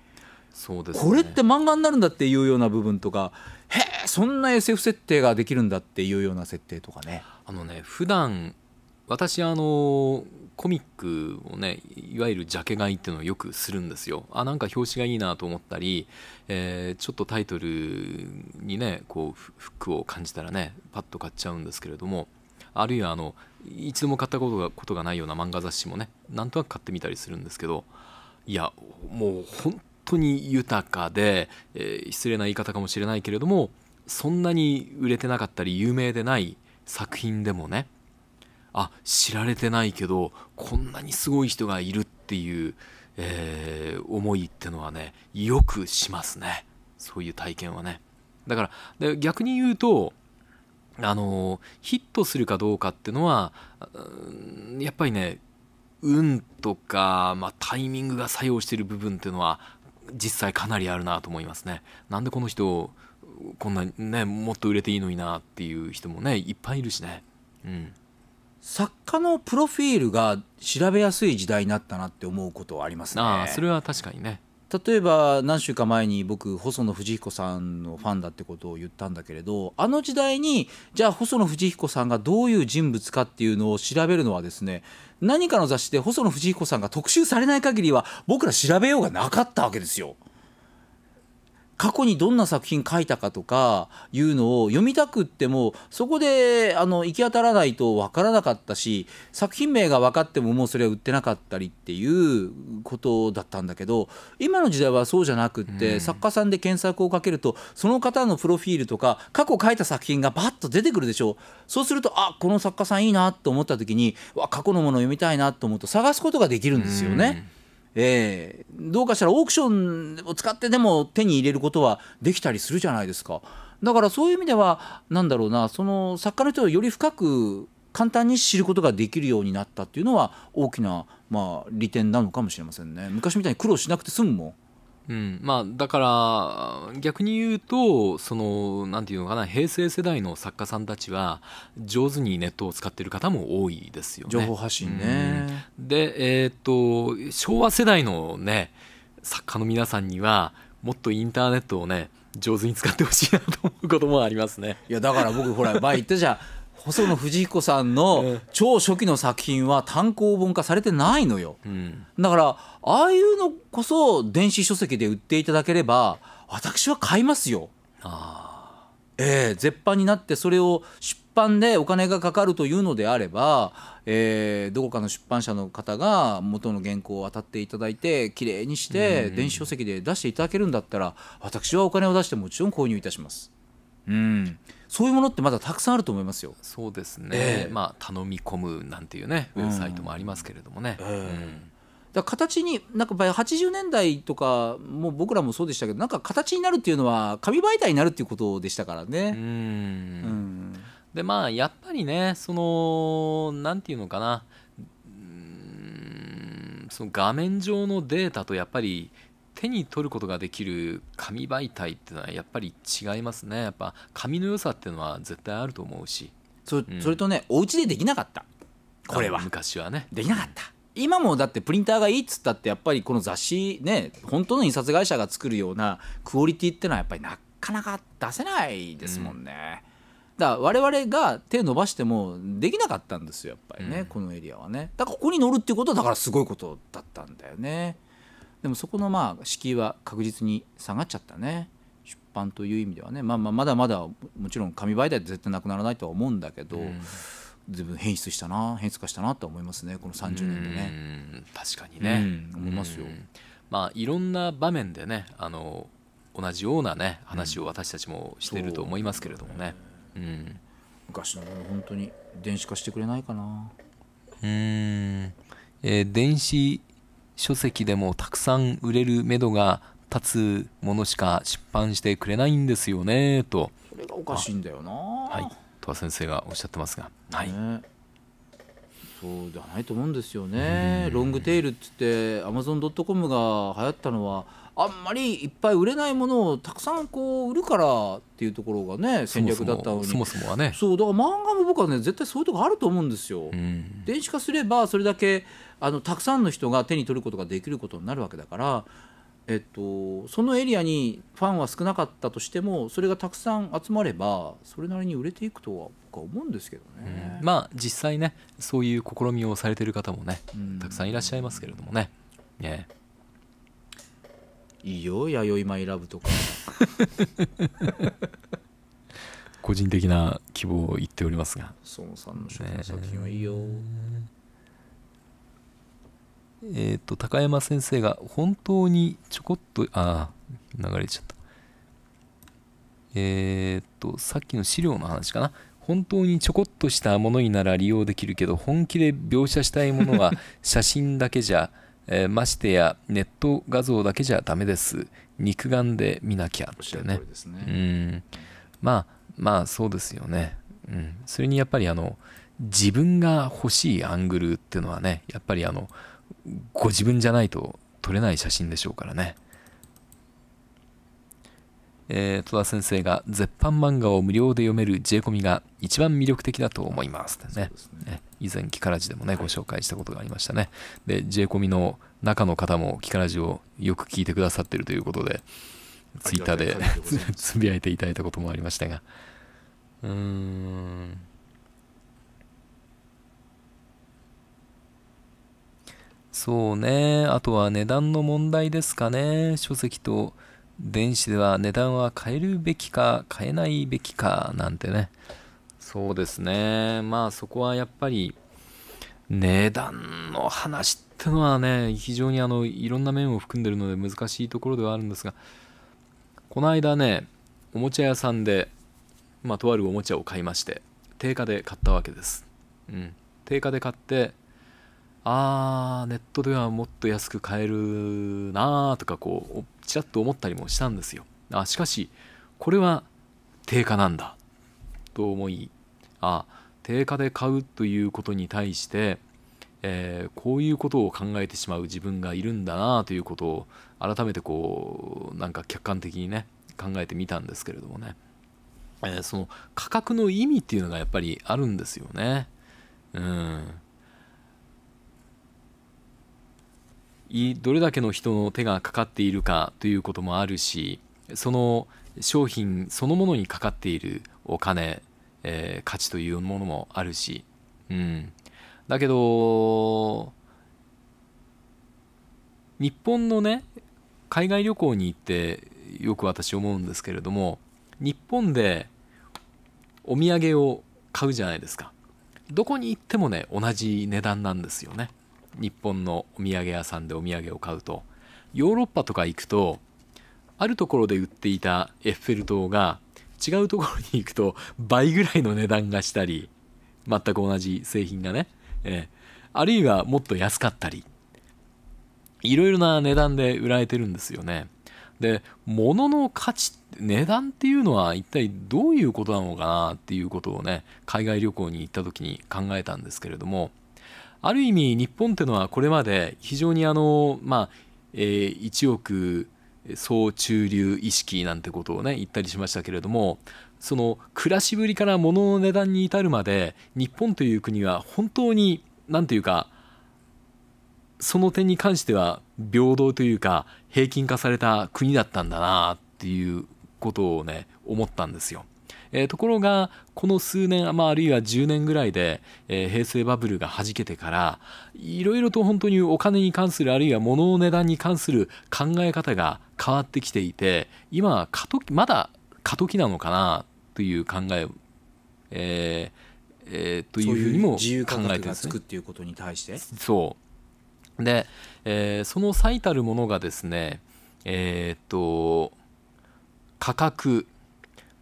そうです、ね、これって漫画になるんだっていうような部分とかへえそんな SF 設定ができるんだっていうような設定とかね。あのね普段私あのコミックをねいわゆるジャケ買いっていうのをよくするんですよあなんか表紙がいいなと思ったり、えー、ちょっとタイトルにねこうフックを感じたらねパッと買っちゃうんですけれどもあるいはあの一度も買ったことがことがないような漫画雑誌もねなんとなく買ってみたりするんですけどいやもう本当に豊かで、えー、失礼な言い方かもしれないけれどもそんなに売れてなかったり有名でない作品でもねあ知られてないけどこんなにすごい人がいるっていう、えー、思いってのはねよくしますねそういう体験はねだから逆に言うとあのヒットするかどうかっていうのはやっぱりね運とか、まあ、タイミングが作用してる部分っていうのは実際かなりあるなと思いますね。なんでこの人こんなねもっと売れていいのになっていう人もねいっぱいいるしね。うん、作家のプロフィールが調べやすい時代になったなって思うことはありますね。あそれは確かにね。例えば何週か前に僕細野藤彦さんのファンだってことを言ったんだけれどあの時代にじゃあ細野藤彦さんがどういう人物かっていうのを調べるのはですね何かの雑誌で細野藤彦さんが特集されない限りは僕ら調べようがなかったわけですよ。過去にどんな作品書いたかとかいうのを読みたくってもそこであの行き当たらないと分からなかったし作品名が分かってももうそれは売ってなかったりっていうことだったんだけど今の時代はそうじゃなくって、うん、作家さんで検索をかけるとその方のプロフィールとか過去書いた作品がバッと出てくるでしょそうするとあこの作家さんいいなと思った時にわ過去のものを読みたいなと思うと探すことができるんですよね。うんえー、どうかしたらオークションを使ってでも手に入れることはできたりするじゃないですか。だからそういう意味では何だろうなその作家の人をより深く簡単に知ることができるようになったっていうのは大きな、まあ、利点なのかもしれませんね昔みたいに苦労しなくて済むもんうん、まあだから逆に言うとそのんていうのかな平成世代の作家さんたちは上手にネットを使っている方も多いですよね。情報発信ね、うん、でえー、っと昭和世代のね作家の皆さんにはもっとインターネットをね上手に使ってほしいなと思うこともありますね。いやだから僕ほら前言ったじゃん細野藤彦さんの超初期の作品は単行本化されてないのよ。うん、だからああいうのこそ電子書籍で売っていただければ私は買いますよ。ああ。えー、絶版になってそれを出版でお金がかかるというのであれば、えー、どこかの出版社の方が元の原稿を当たっていただいて綺麗にして電子書籍で出していただけるんだったら私はお金を出してもちろん購入いたします。うんそういうものってまだたくさんあると思いますよ。そうですね。えー、まあ頼み込むなんていうねウェブサイトもありますけれどもね。うん、えーだ形になんか80年代とかもう僕らもそうでしたけどなんか形になるっていうのは紙媒体になるっていうことでしたからね。うん、でまあやっぱりねそのなんていうのかなその画面上のデータとやっぱり手に取ることができる紙媒体っていうのはやっぱり違いますねやっぱ紙の良さっていうのは絶対あると思うしそうん、それとねお家でできなかったこれは昔はねできなかった、今もだってプリンターがいいっつったってやっぱりこの雑誌ね本当の印刷会社が作るようなクオリティってのはやっぱりなかなか出せないですもんね、うん、だから我々が手伸ばしてもできなかったんですよやっぱりね、うん、このエリアはねだからここに乗るっていうことはだからすごいことだったんだよねでもそこのまあ敷居は確実に下がっちゃったね出版という意味ではね、まあ、まあまだまだもちろん紙媒体っ絶対なくならないとは思うんだけど、うん随分変質したな変質化したなと思いますねこの30年でね確かにね、うん、思いますよ、まあいろんな場面でねあの同じようなね話を私たちもしていると思いますけれどもね、うん、昔のもの本当に電子化してくれないかなうん、えー、電子書籍でもたくさん売れるめどが立つものしか出版してくれないんですよねとそれがおかしいんだよなはい戸田先生がおっしゃってますが、はい、ね、そうではないと思うんですよね。ロングテールっつってアマゾン・ドット・コムが流行ったのはあんまりいっぱい売れないものをたくさんこう売るからっていうところがね戦略だったのにそもそもはねそうだから漫画も僕はね絶対そういうとこあると思うんですよ。電子化すればそれだけあのたくさんの人が手に取ることができることになるわけだからえっと、そのエリアにファンは少なかったとしてもそれがたくさん集まればそれなりに売れていくとは僕は思うんですけどね、うん、まあ実際ねそういう試みをされてる方もね、たくさんいらっしゃいますけれどもね。ねいいよ「弥生マイラブ」とか 個人的な希望を言っておりますが。孫さんの作品はいいよ、ねえっ、ー、と、高山先生が本当にちょこっと、ああ、流れちゃった。えっ、ー、と、さっきの資料の話かな。本当にちょこっとしたものになら利用できるけど、本気で描写したいものは 写真だけじゃ、えー、ましてやネット画像だけじゃダメです。肉眼で見なきゃってね。ねうん。まあ、まあそうですよね。うん。それにやっぱりあの、自分が欲しいアングルっていうのはね、やっぱりあの、ご自分じゃないと撮れない写真でしょうからね。えー、戸田先生が絶版漫画を無料で読める J コミが一番魅力的だと思いますね。ね以前、キカラジでもね、ご紹介したことがありましたね。で、J コミの中の方もキカラジをよく聞いてくださってるということで、ツイッターで つぶやいていただいたこともありましたが。うーん。そうね。あとは値段の問題ですかね。書籍と電子では値段は変えるべきか変えないべきかなんてね。そうですね。まあそこはやっぱり値段の話ってのはね、非常にあのいろんな面を含んでるので難しいところではあるんですが、この間ね、おもちゃ屋さんで、まあ、とあるおもちゃを買いまして、定価で買ったわけです。うん。定価で買って、あーネットではもっと安く買えるなーとかこうちらっと思ったりもしたんですよあしかしこれは定価なんだと思いあ定価で買うということに対して、えー、こういうことを考えてしまう自分がいるんだなということを改めてこうなんか客観的にね考えてみたんですけれどもね、えー、その価格の意味っていうのがやっぱりあるんですよねうんどれだけの人の手がかかっているかということもあるしその商品そのものにかかっているお金、えー、価値というものもあるし、うん、だけど日本のね海外旅行に行ってよく私思うんですけれども日本でお土産を買うじゃないですかどこに行ってもね同じ値段なんですよね日本のお土産屋さんでお土産を買うとヨーロッパとか行くとあるところで売っていたエッフェル塔が違うところに行くと倍ぐらいの値段がしたり全く同じ製品がね、えー、あるいはもっと安かったりいろいろな値段で売られてるんですよねで物の価値値段っていうのは一体どういうことなのかなっていうことをね海外旅行に行った時に考えたんですけれどもある意味日本っていうのはこれまで非常にあのまあ、えー、一億総中流意識なんてことをね言ったりしましたけれどもその暮らしぶりから物の値段に至るまで日本という国は本当に何ていうかその点に関しては平等というか平均化された国だったんだなっていうことをね思ったんですよ。えー、ところがこの数年、まあ、あるいは10年ぐらいで、えー、平成バブルがはじけてからいろいろと本当にお金に関するあるいは物の値段に関する考え方が変わってきていて今過渡期まだ過渡期なのかなという考え、えーえー、というふうにも考えてるがつくっていうことに対してそうで、えー、その最たるものがですねえー、っと価格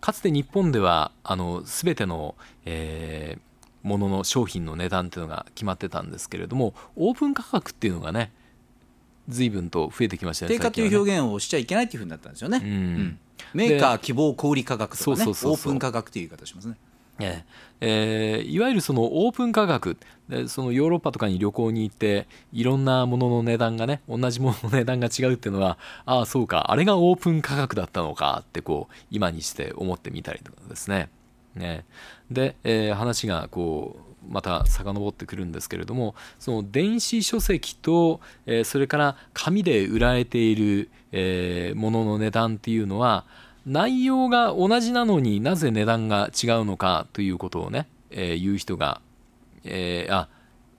かつて日本ではあの全ての、えー、ものの商品の値段っていうのが決まってたんですけれどもオープン価格っていうのがね随分と増えてきましたね定価という表現をしちゃいけないっていうふうになったんですよね、うん、メーカー希望小売価格とかねオープン価格という言い方しますねええー、いわゆるそのオープン価格そのヨーロッパとかに旅行に行っていろんなものの値段がね同じものの値段が違うっていうのはああそうかあれがオープン価格だったのかってこう今にして思ってみたりとかですね。ねで、えー、話がこうまた遡ってくるんですけれどもその電子書籍と、えー、それから紙で売られている、えものの値段っていうのは内容が同じなのになぜ値段が違うのかということをね、えー、言う人が、えー、あ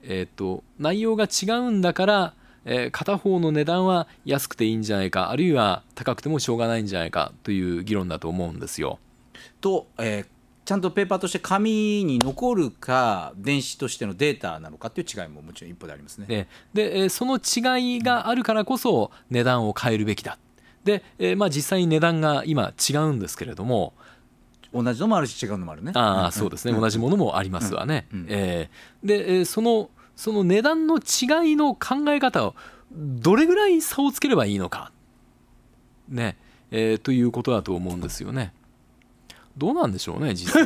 えー、っと内容が違うんだから、えー、片方の値段は安くていいんじゃないかあるいは高くてもしょうがないんじゃないかという議論だと思うんですよ。と、えー、ちゃんとペーパーとして紙に残るか電子としてのデータなのかっていう違いももちろん一歩でありますね。ででその違いがあるからこそ値段を変えるべきだで、えー、まあ実際に値段が今違うんですけれども同じのもあるし違うのもあるねああそうですね、うん、同じものもありますわね、うんうん、えー、で、そのその値段の違いの考え方をどれぐらい差をつければいいのかねえー、ということだと思うんですよね。どうなんでしょうね 実際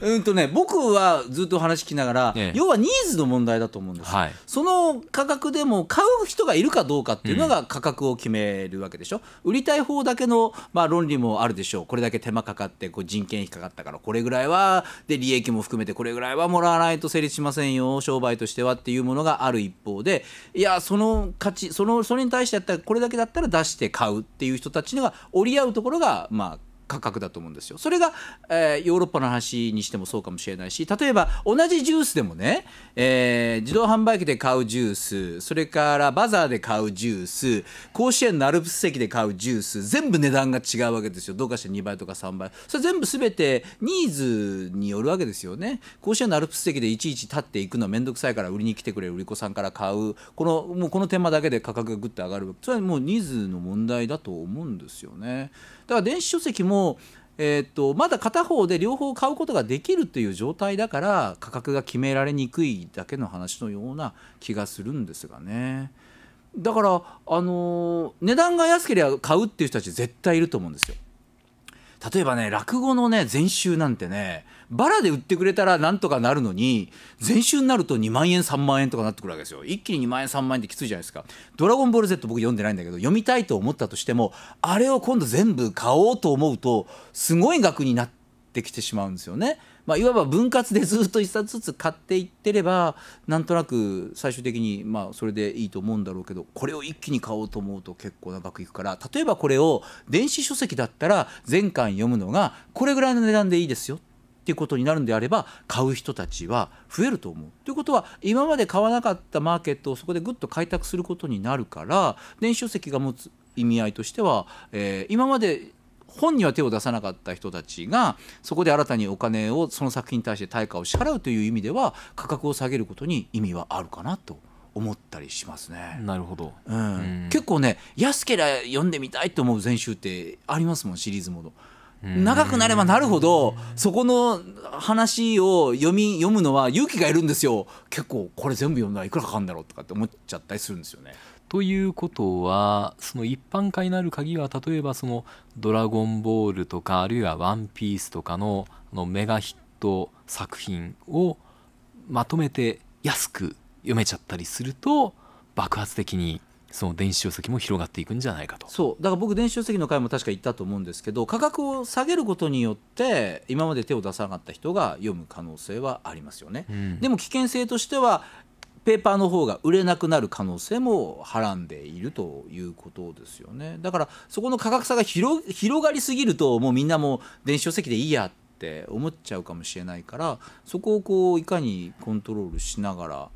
うんとね僕はずっと話聞きながら、ええ要はニーズの問題だと思うんですよ、はいその価格でも買う人がいるかどうかっていうのが価格を決めるわけでしょ、売りたい方だけの、まあ、論理もあるでしょうこれだけ手間かかってこう人件費かかったからこれぐらいはで利益も含めてこれぐらいはもらわないと成立しませんよ商売としてはっていうものがある一方でいやその価値そのそれに対してやったらこれだけだったら出して買うっていう人たちが折り合うところがまあ価格だと思うんですよ。それが、えー、ヨーロッパの話にしてもそうかもしれないし例えば同じジュースでもね、えー、自動販売機で買うジュースそれからバザーで買うジュース甲子園のアルプス席で買うジュース全部値段が違うわけですよどうかして2倍とか3倍それ全部全てニーズによるわけですよね甲子園のアルプス席でいちいち立っていくのは面倒くさいから売りに来てくれる売り子さんから買うこのもうこの手間だけで価格がぐっと上がるそれはもうニーズの問題だと思うんですよね。だから電子書籍もえー、っとまだ片方で両方買うことができるという状態だから価格が決められにくいだけの話のような気がするんですがねだから、あの値段が安ければ買うっていう人たち絶対いると思うんですよ。例えばね落語のね全集なんてねバラで売ってくれたらなんとかなるのに全週になると2万円3万円とかなってくるわけですよ一気に2万円3万円ってきついじゃないですか「ドラゴンボール Z」僕読んでないんだけど読みたいと思ったとしてもあれを今度全部買おうと思うとすごい額になってきてしまうんですよね。まあ、いわば分割でずっと一冊ずつ買っていってればなんとなく最終的にまあそれでいいと思うんだろうけどこれを一気に買おうと思うと結構長くいくから例えばこれを電子書籍だったら全巻読むのがこれぐらいの値段でいいですよっていうことになるんであれば買う人たちは増えると思う。ということは今まで買わなかったマーケットをそこでぐっと開拓することになるから電子書籍が持つ意味合いとしては、えー、今まで本には手を出さなかった人たちがそこで新たにお金をその作品に対して対価を支払うという意味では価格を下げることに意味はあるかなと思ったりしますね。なるほど、うん、うん結構ね安けりゃ読んでみたいと思う全集ってありますもんシリーズもの。長くなればなるほどそこの話を読み読むのは勇気がいるんですよ結構これ全部読んだらいくらかかるんだろうとかって思っちゃったりするんですよね。ということはその一般化になる鍵は例えばその「ドラゴンボール」とかあるいは「ワンピースとかののメガヒット作品をまとめて安く読めちゃったりすると爆発的にその電子書籍も広がっていくんじゃないかとそうだから僕電子書籍の会も確か行ったと思うんですけど価格を下げることによって今まで手を出さなかった人が読む可能性はありますよね、うん、でも危険性としてはペーパーの方が売れなくなる可能性もはらんでいるということですよねだからそこの価格差が広がりすぎるともうみんなも電子書籍でいいやって思っちゃうかもしれないからそこをこういかにコントロールしながら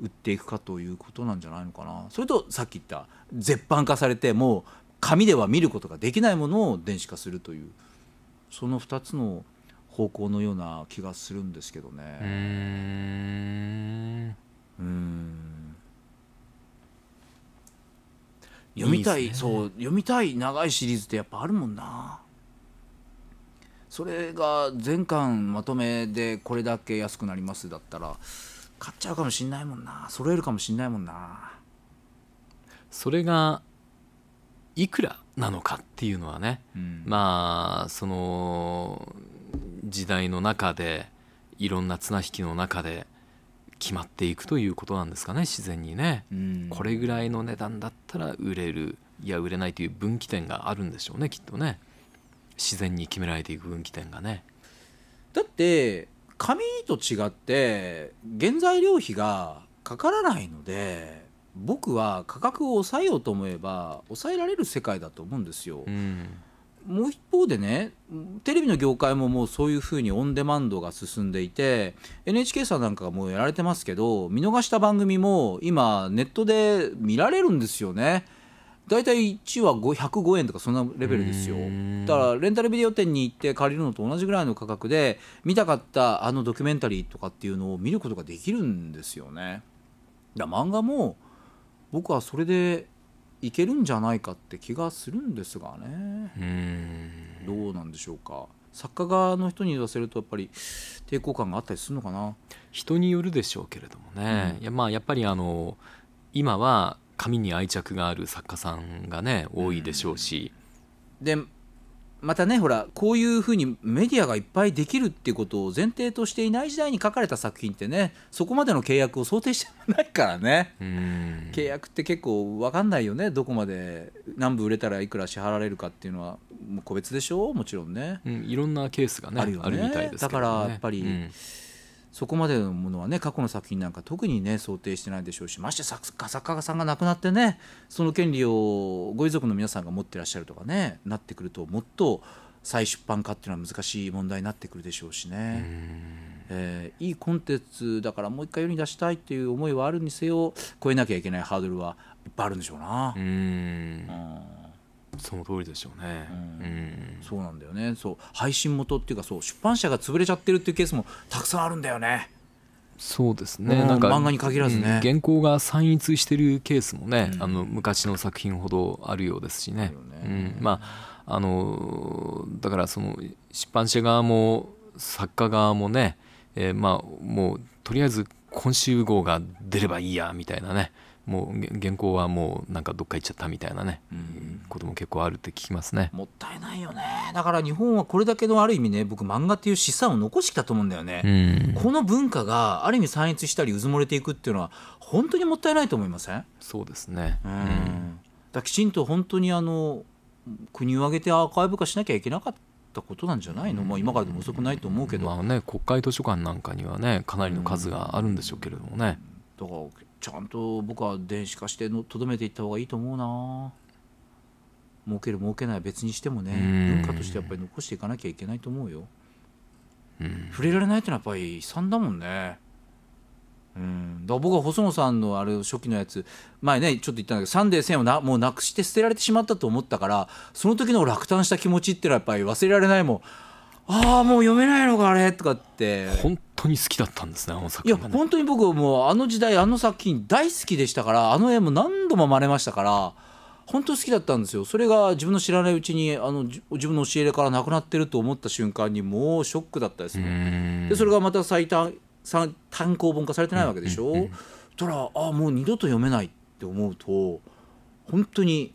売っていくかということなんじゃないのかなそれとさっき言った絶版化されてもう紙では見ることができないものを電子化するというその2つの方向のような気がするんですけどね。うん読みたい、ね、そう読みたい長いシリーズってやっぱあるもんな。それが全巻まとめでこれだけ安くなりますだったら買っちゃうかもしんないもんな揃えるかもしんないもんなそれがいくらなのかっていうのはね、うん、まあその時代の中でいろんな綱引きの中で決まっていくということなんですかね自然にね、うん、これぐらいの値段だったら売れるいや売れないという分岐点があるんでしょうねきっとね自然に決められていく分岐点がねだって紙と違って原材料費がかからないので僕は価格を抑えようと思えば抑えられる世界だと思うんですよ。うんもう一方でね、テレビの業界ももうそういうふうにオンデマンドが進んでいて、NHK さんなんかがもうやられてますけど、見逃した番組も今、ネットで見られるんですよね。大体1は105円とかそんなレベルですよだからレンタルビデオ店に行って借りるのと同じぐらいの価格で見たかったあのドキュメンタリーとかっていうのを見ることができるんですよねだ漫画も僕はそれでいけるんじゃないかって気がするんですがねどうなんでしょうか作家側の人に言わせるとやっぱり抵抗感があったりするのかな人によるでしょうけれどもね、うん、いやまあやっぱりあの今は紙に愛着がある作家さんがね多いでしょうし、うん、でまたねほらこういうふうにメディアがいっぱいできるっていうことを前提としていない時代に書かれた作品ってねそこまでの契約を想定してないからね、うん、契約って結構分かんないよねどこまで何部売れたらいくら支払われるかっていうのは個別でしょうもちろんね、うん、いろんなケースがねあるよね、ね、だからやっぱり、うんそこまでのものはね過去の作品なんか特にね想定してないでしょうしまして作家作家さんが亡くなってねその権利をご遺族の皆さんが持ってらっしゃるとかねなってくるともっと再出版化っていうのは難しい問題になってくるでしょうしね。えー、いいコンテンツだからもう一回世に出したいっていう思いはあるにせよ超えなきゃいけないハードルはいっぱいあるんでしょうな。うんその通りでしょうね、うん、うん、そうなんだよねそう配信元っていうかそう出版社が潰れちゃってるっていうケースもたくさんあるんだよねそうですね、なんか漫画に限らずね、うん、原稿が散逸してるケースもね、うん、あの昔の作品ほどあるようですしね、ね、うん、まああのだからその出版社側も作家側もね、えー、まあもうとりあえず今週号が出ればいいやみたいなね、もう原稿はもうなんかどっか行っちゃったみたいなね、うん、ことも結構あるって聞きますねもったいないよねだから日本はこれだけのある意味ね僕漫画っていう資産を残してきたと思うんだよね、うん、この文化がある意味散逸したりうずもれていくっていうのは本当にもったいないと思いませんそうですね、うん、うん、だきちんと本当にあの国を挙げてアーカイブ化しなきゃいけなかったたことなんじゃないの、まあ、今からでも遅くないと思うけど、まあね、国会図書館なんかにはねかなりの数があるんでしょうけれどもね。だからちゃんと僕は電子化してとどめていった方がいいと思うな儲ける儲けない別にしてもね文化としてやっぱり残していかなきゃいけないと思うよ触れられないってのはやっぱり悲惨だもんねうんだから僕は細野さんのあれ初期のやつ前ねちょっと言ったんだけど「サンデー1000」をなもうなくして捨てられてしまったと思ったからその時の落胆した気持ちってのはやっぱり忘れられないもんああもう読めないのかあれとかって本当に好きだったんですねあの作品、ね、いや本当に僕もうあの時代あの作品大好きでしたからあの絵も何度も真似ましたから本当好きだったんですよそれが自分の知らないうちにあの自分の教えからなくなってると思った瞬間にもうショックだったですねでそれがまた最短単行本化されてないわけでしょ、うんうんうん、たらあもう二度と読めないって思うと本当に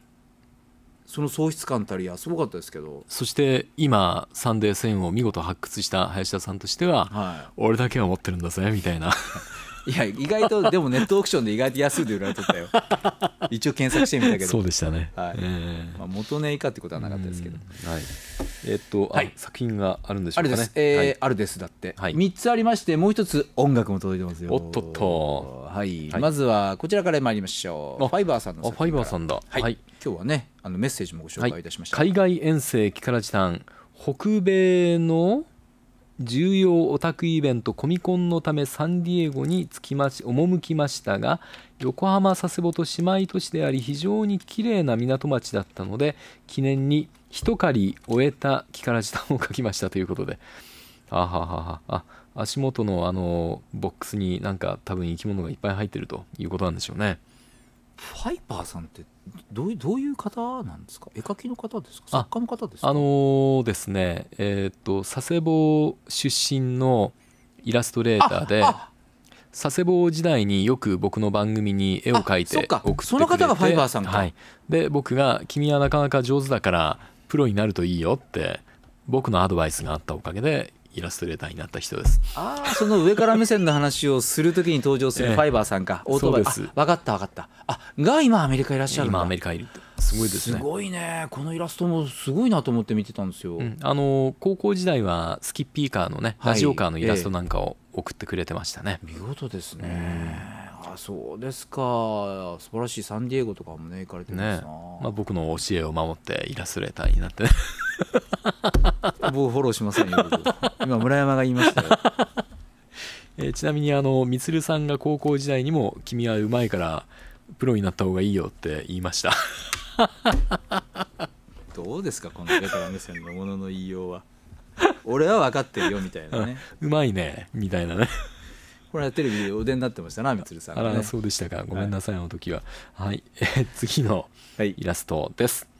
その喪失感たりやすごかったですけどそして今サンデー戦を見事発掘した林田さんとしては、はい、俺だけは持ってるんだぜみたいな いや意外とでもネットオークションで意外と安いで売られとったよ一応検索してみたけどそうでしたね、はい、えー、まあ、元値以下ってことはなかったですけど、はい、えー、っと、はい、作品があるんでしょうかねあるです,、えー、はい、あるですだって、はい、3つありましてもう一つ音楽も届いてますよおっとっと、はいまずはこちらから参りましょうファイバーさんのファイバーさんだはい今日はねあのメッセージもご紹介いたしました、はい、海外遠征キカラジさん北米の重要オタクイベントコミコンのためサンディエゴに着きまし赴きましたが横浜佐世保と姉妹都市であり非常に綺麗な港町だったので記念に一狩り終えた木から時短を書きましたということであはははあ足元のあのボックスになんか多分生き物がいっぱい入ってるということなんでしょうね。ファイパーさんってどうどういう方なんですか絵描きの方ですか作家の方ですかあのー、ですねえっ、ー、と佐世保出身のイラストレーターで佐世保時代によく僕の番組に絵を描いて送ってくれその方がファイバーさんか、はい、で僕が「君はなかなか上手だからプロになるといいよ」って僕のアドバイスがあったおかげでイラストレーターになった人ですああその上から目線の話をするときに登場する ファイバーさんか、えー、オートバイで分かった分かったあが今アメリカいらっしゃる今アメリカいるすごいですねすごいねこのイラストもすごいなと思って見てたんですよ、うん、あの高校時代はスキッピーカーのね、ラジオカーのイラストなんかを送ってくれてましたね、えー、見事ですね、あそうですか素晴らしいサンディエゴとかもね行かれてますね、まあ、僕の教えを守ってイラストレーターになって 僕フォローしませんよ今村山が言いました えー、ちなみにあのみつるさんが高校時代にも「君はうまいからプロになった方がいいよ」って言いました どうですかこのレトロ目線のものの言いようは俺は分かってるよみたいなねうまいねみたいなねこれはテレビでお出になってましたなみつるさんが、ね、あらそうでしたかごめんなさい、あの時ははい、え次のイラストです、はい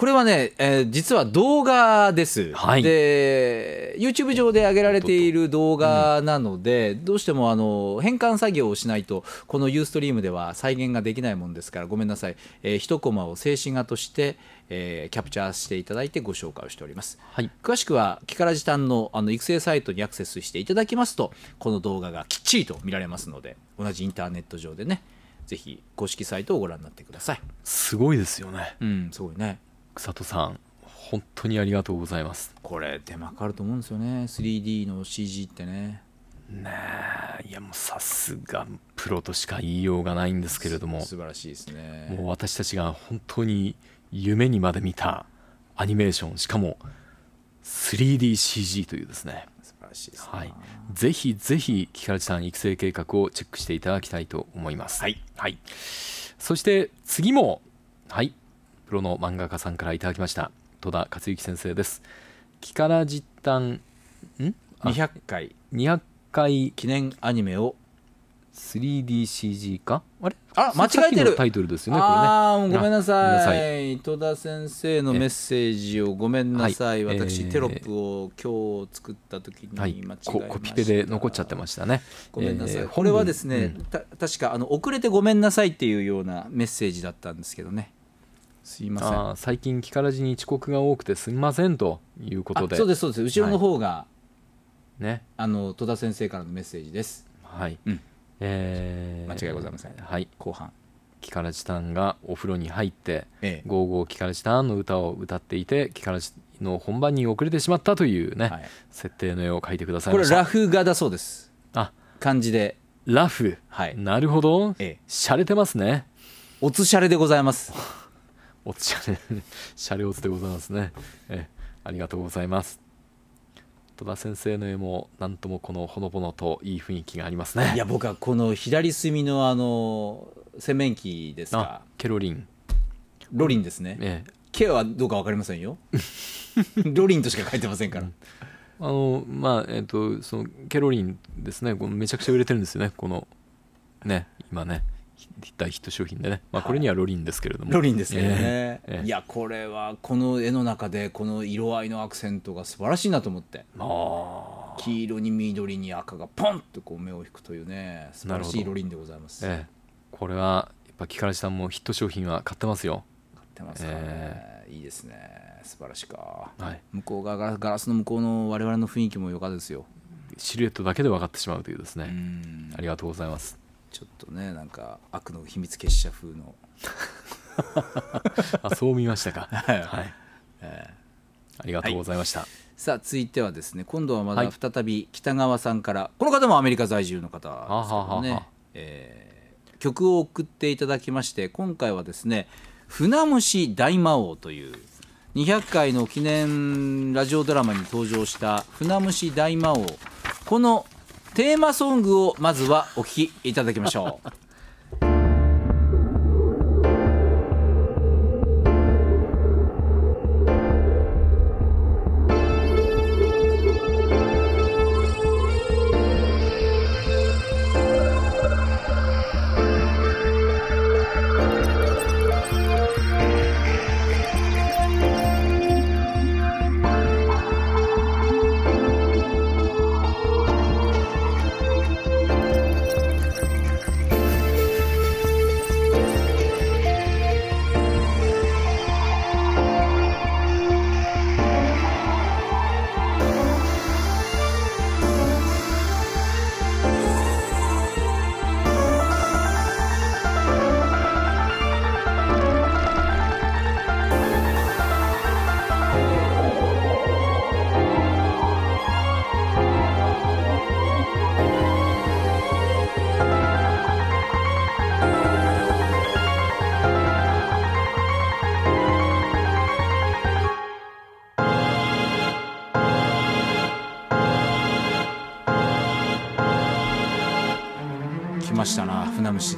これはね、えー、実は動画です、はい、で YouTube 上で上げられている動画なので、どうしてもあの変換作業をしないとこのユーストリームでは再現ができないもんですからごめんなさい、えー、1コマを静止画として、えー、キャプチャーしていただいてご紹介をしております、はい、詳しくは木から時短のあの育成サイトにアクセスしていただきますとこの動画がきっちりと見られますので同じインターネット上でねぜひ公式サイトをご覧になってくださいすごいですよねうんすごいね草戸さん本当にありがとうございますこれ手間かかると思うんですよね 3D の CG ってねねえいやもうさすがプロとしか言いようがないんですけれども素晴らしいですねもう私たちが本当に夢にまで見たアニメーションしかも 3DCG というですね素晴らしいですはい、ぜひぜひ木原さん育成計画をチェックしていただきたいと思いますはい、はい、そして次もはいプロの漫画家さんからいただきました戸田克幸先生です木から実短ん200回200回記念アニメを 3DCG かあれあ間違えてるタイトルですよねこれねああごめんなさい戸田先生のメッセージをごめんなさい、はい、私、えー、テロップを今日作った時に間違えました、はい、コピペで残っちゃってましたねごめんなさい、えー、これはですね、うん、確かあの遅れてごめんなさいっていうようなメッセージだったんですけどねすいません最近木からじに遅刻が多くてすみませんということでそうですそうです後ろの方が、はい、ねあの戸田先生からのメッセージですはい、うん、えー、間違いございません、はい、後半木からジタンがお風呂に入って「ええ、ゴーゴーキカラジタン」の歌を歌っていてキカラジの本番に遅れてしまったというね、はい、設定の絵を描いてくださいこれラフ画だそうですあ感じでラフはいなるほど、ええ、洒落てますねおつしゃれでございますおつしゃれ、シャレでございますね。えありがとうございます。戸田先生の絵もなんともこのほのぼのといい雰囲気がありますねいや僕はこの左隅のあの洗面器ですかケロリンロリンですね、ええ、ケはどうか分かりませんよ ロリンとしか書いてませんから、うん、あのまあえっ、ー、とそのケロリンですねこのめちゃくちゃ売れてるんですよねこのね今ね大ヒット商品でね、まあ、これにはロリンですけれども、はい、ロリンですけどね、えー、いやこれはこの絵の中でこの色合いのアクセントが素晴らしいなと思って黄色に緑に赤がポンとこう目を引くというね素晴らしいロリンでございます、えー、これはやっぱ木原さんもヒット商品は買ってますよ買ってますね、えー、いいですね素晴らしか、はい、向こう側ガラスの向こうの我々の雰囲気もよかですよシルエットだけで分かってしまうというですねありがとうございますちょっとねなんか悪の秘密結社風の あそう見ましたか はい、えー、ありがとうございました、はい、さあ続いてはですね今度はまだ再び北川さんから、はい、この方もアメリカ在住の方ですけどねえ曲を送っていただきまして今回はですね「船虫大魔王」という200回の記念ラジオドラマに登場した「船虫大魔王」この「テーマソングをまずはお聴きいただきましょう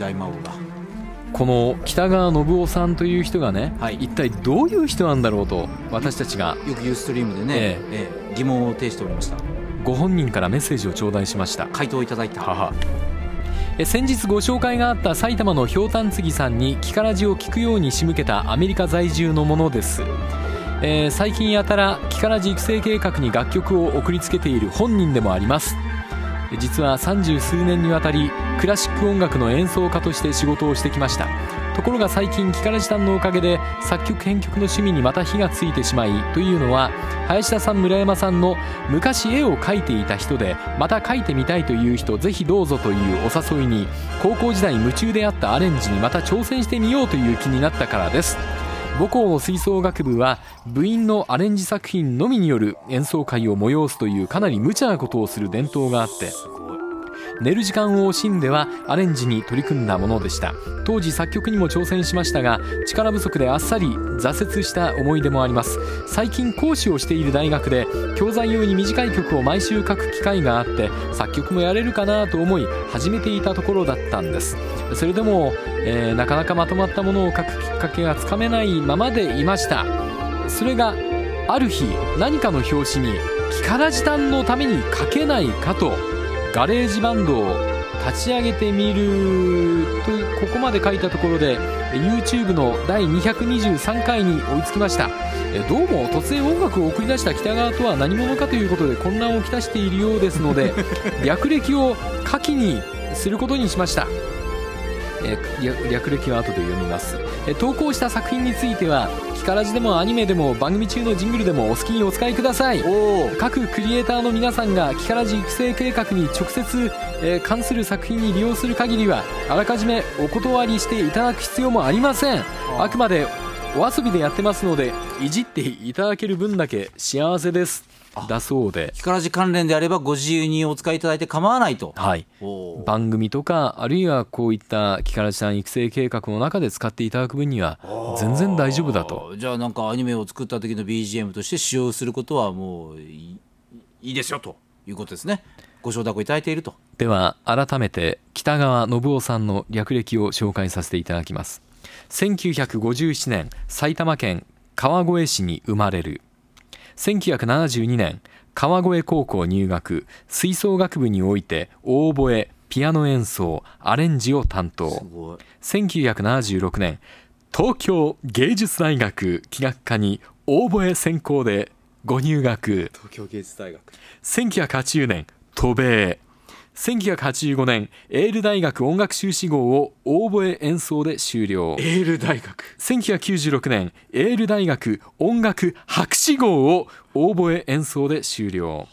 大魔王この北川信夫さんという人がね、はい、一体どういう人なんだろうと私たちがよくユーストリームでね、ええええ、疑問を呈しておりましたご本人からメッセージを頂戴しました回答いただいた先日ご紹介があった埼玉のひょうたんつぎさんに木からじを聞くように仕向けたアメリカ在住のものですえー、最近やたら木からじ育成計画に楽曲を送りつけている本人でもあります実は三十数年にわたりクラシック音楽の演奏家として仕事をしてきましたところが最近木かれ、じさのおかげで作曲編曲の趣味にまた火がついてしまいというのは林田さん村山さんの昔絵を描いていた人でまた描いてみたいという人ぜひどうぞというお誘いに高校時代夢中であったアレンジにまた挑戦してみようという気になったからです母校吹奏楽部は部員のアレンジ作品のみによる演奏会を催すというかなり無茶なことをする伝統があって寝る時間を惜しんではアレンジに取り組んだものでした当時作曲にも挑戦しましたが力不足であっさり挫折した思い出もあります最近講師をしている大学で教材用に短い曲を毎週書く機会があって作曲もやれるかなと思い始めていたところだったんですそれでも、えー、なかなかまとまったものを書くきっかけがつかめないままでいましたそれがある日何かの表紙に「木から時短のために書けないか」とガレージバンドを立ち上げてみるとここまで書いたところで YouTube の第223回に追いつきましたどうも突然音楽を送り出した北川とは何者かということで混乱をきたしているようですので略歴を下記にすることにしましたえー、略歴は後で読みます、えー、投稿した作品についてはキカラジでもアニメでも番組中のジングルでもお好きにお使いください各クリエイターの皆さんがキカラジ育成計画に直接、えー、関する作品に利用する限りはあらかじめお断りしていただく必要もありませんあくまでお遊びでやってますのでいじっていただける分だけ幸せですだそうで光らじ関連であればご自由にお使いいただいて構わないと、はい、番組とかあるいはこういったからじさん育成計画の中で使っていただく分には全然大丈夫だとじゃあなんかアニメを作った時の BGM として使用することはもういいですよということですねご承諾いただいているとでは改めて北川信夫さんの略歴を紹介させていただきます1957年埼玉県川越市に生まれる1972年川越高校入学吹奏楽部においてオーボエピアノ演奏アレンジを担当1976年東京芸術大学器楽科にオーボエ専攻でご入学東京芸術大学1980年渡米1985年エール大学音楽修士号をオーボエ演奏で終了エール大学1996年エール大学音楽博士号をオーボエ演奏で終了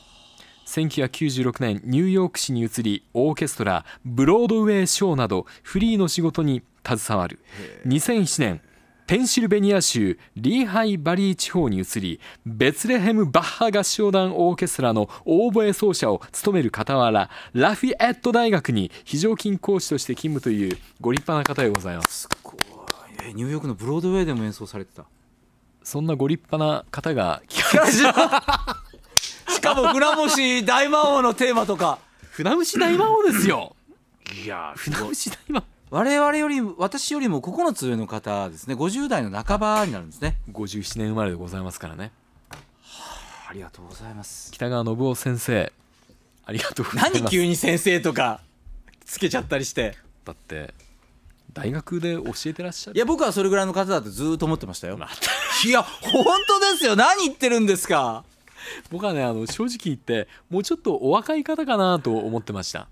1996年ニューヨーク市に移りオーケストラブロードウェイショーなどフリーの仕事に携わる2007年ペンシルベニア州リーハイバリー地方に移りベツレヘム・バッハ合唱団オーケストラのオーボエ奏者を務める傍らラフィエット大学に非常勤講師として勤務というご立派な方でございますすごいニューヨークのブロードウェイでも演奏されてたそんなご立派な方が聞かれたしかも船越大魔王のテーマとか 船虫大魔王ですよいや船虫大魔王我々より私よりも9つ上の方ですね50代の半ばになるんですね57年生まれでございますからね、はあ、ありがとうございます北川信夫先生ありがとうございます何急に先生とかつけちゃったりしてだって大学で教えてらっしゃるいや僕はそれぐらいの方だとずっと思ってましたよいや本当ですよ何言ってるんですか僕はねあの正直言ってもうちょっとお若い方かなと思ってました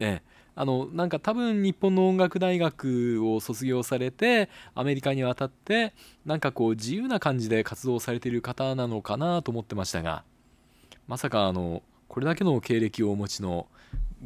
ええあのなんか多分日本の音楽大学を卒業されてアメリカに渡ってなんかこう自由な感じで活動されている方なのかなと思ってましたがまさかあのこれだけの経歴をお持ちの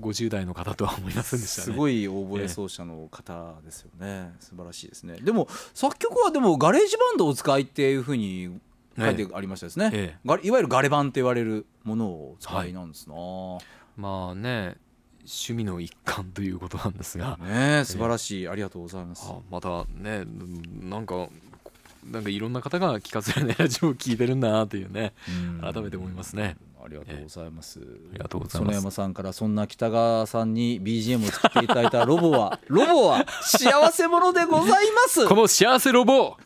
50代の方とは思いませんでした、ね、すごい応募奏者の方ですよね、ええ、素晴らしいですねでも作曲はでもガレージバンドを使いっていうふうに書いてありましたですね、ええ、いわゆるガレ版って言われるものを使いなんですな、はい、まあね趣味の一環ということなんですが、ね、素晴らしい、えー、ありがとうございますまたねなんかなんかいろんな方が聞かせられないラジオを聞いてるんだなというね改めて思いますね。ありがとうございます。ありがとうございます。園山さんからそんな北川さんに BGM を作っていただいたロボは ロボは幸せ者でございます。この幸せロボ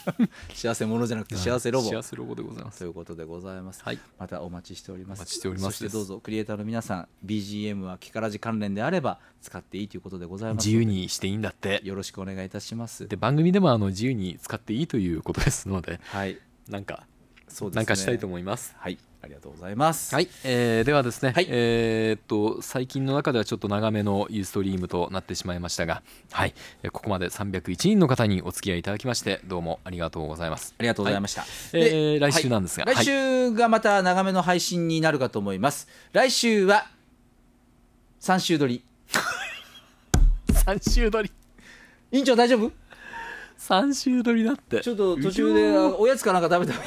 幸せ者じゃなくて幸せロボ。幸せロボでございます。ということでございます。はい、またお待ちしております。お待ちしております。そしてどうぞクリエイターの皆さん BGM は木からじ関連であれば使っていいということでございます。自由にしていいんだって。よろしくお願いいたします。で番組でもあの自由に使っていいということですので。はい。なんかそうですね、なんかしたいと思います。はい、ありがとうございます。はい、えー、ではですね、はい、えー、っと最近の中ではちょっと長めのユーストリームとなってしまいましたが、はい、ここまで301人の方にお付き合いいただきましてどうもありがとうございます。ありがとうございました。はい、えー、来週なんですが、はい、来週がまた長めの配信になるかと思います。来週は三週撮り。三週撮り。院長大丈夫？三週撮りだってちょっと途中でおやつかなんか食べた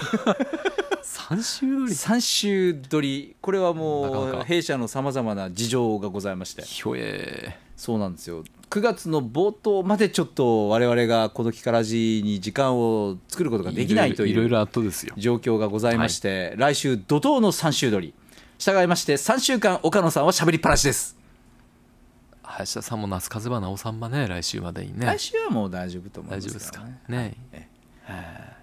三週撮り三週撮りこれはもう弊社のさまざまな事情がございましてひょえそうなんですよ9月の冒頭までちょっと我々がこのキからじに時間を作ることができないという状況がございまして、来週怒涛の三週撮り従いまして3週間岡野さんはしゃべりっぱなしです林田さんも那須風花おさんもね来週までにね来週はもう大丈夫と思います、ね、大丈夫ですかね、はい、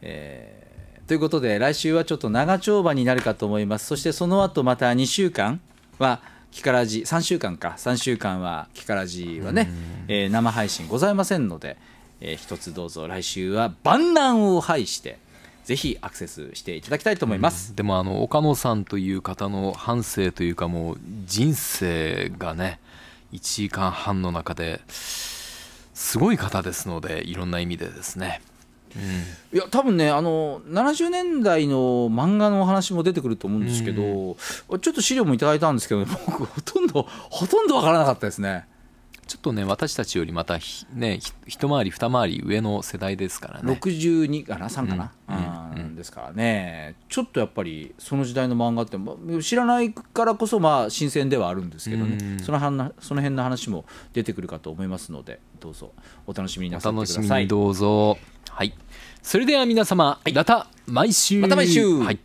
えー、ということで来週はちょっと長丁場になるかと思いますそしてその後また2週間は木からじ3週間か3週間は木からじはね、えー、生配信ございませんので、えー、一つどうぞ来週は万難を拝してぜひアクセスしていただきたいと思います、うん、でもあの岡野さんという方の半生というかもう人生がね1時間半の中ですごい方ですのでいろんな意味でですね。うん、いや多分ねあの70年代の漫画のお話も出てくると思うんですけど、うん、ちょっと資料もいただいたんですけど僕ほとんどほとんどわからなかったですね。ちょっとね私たちよりまたね一回り二回り上の世代ですからね62かな3かな、うん、うん、ですからねちょっとやっぱりその時代の漫画って知らないからこそまあ新鮮ではあるんですけどね、そのその辺の話も出てくるかと思いますのでどうぞお楽しみになさってくださいお楽しみにどうぞはいそれでは皆様、はい、また毎週また毎週はい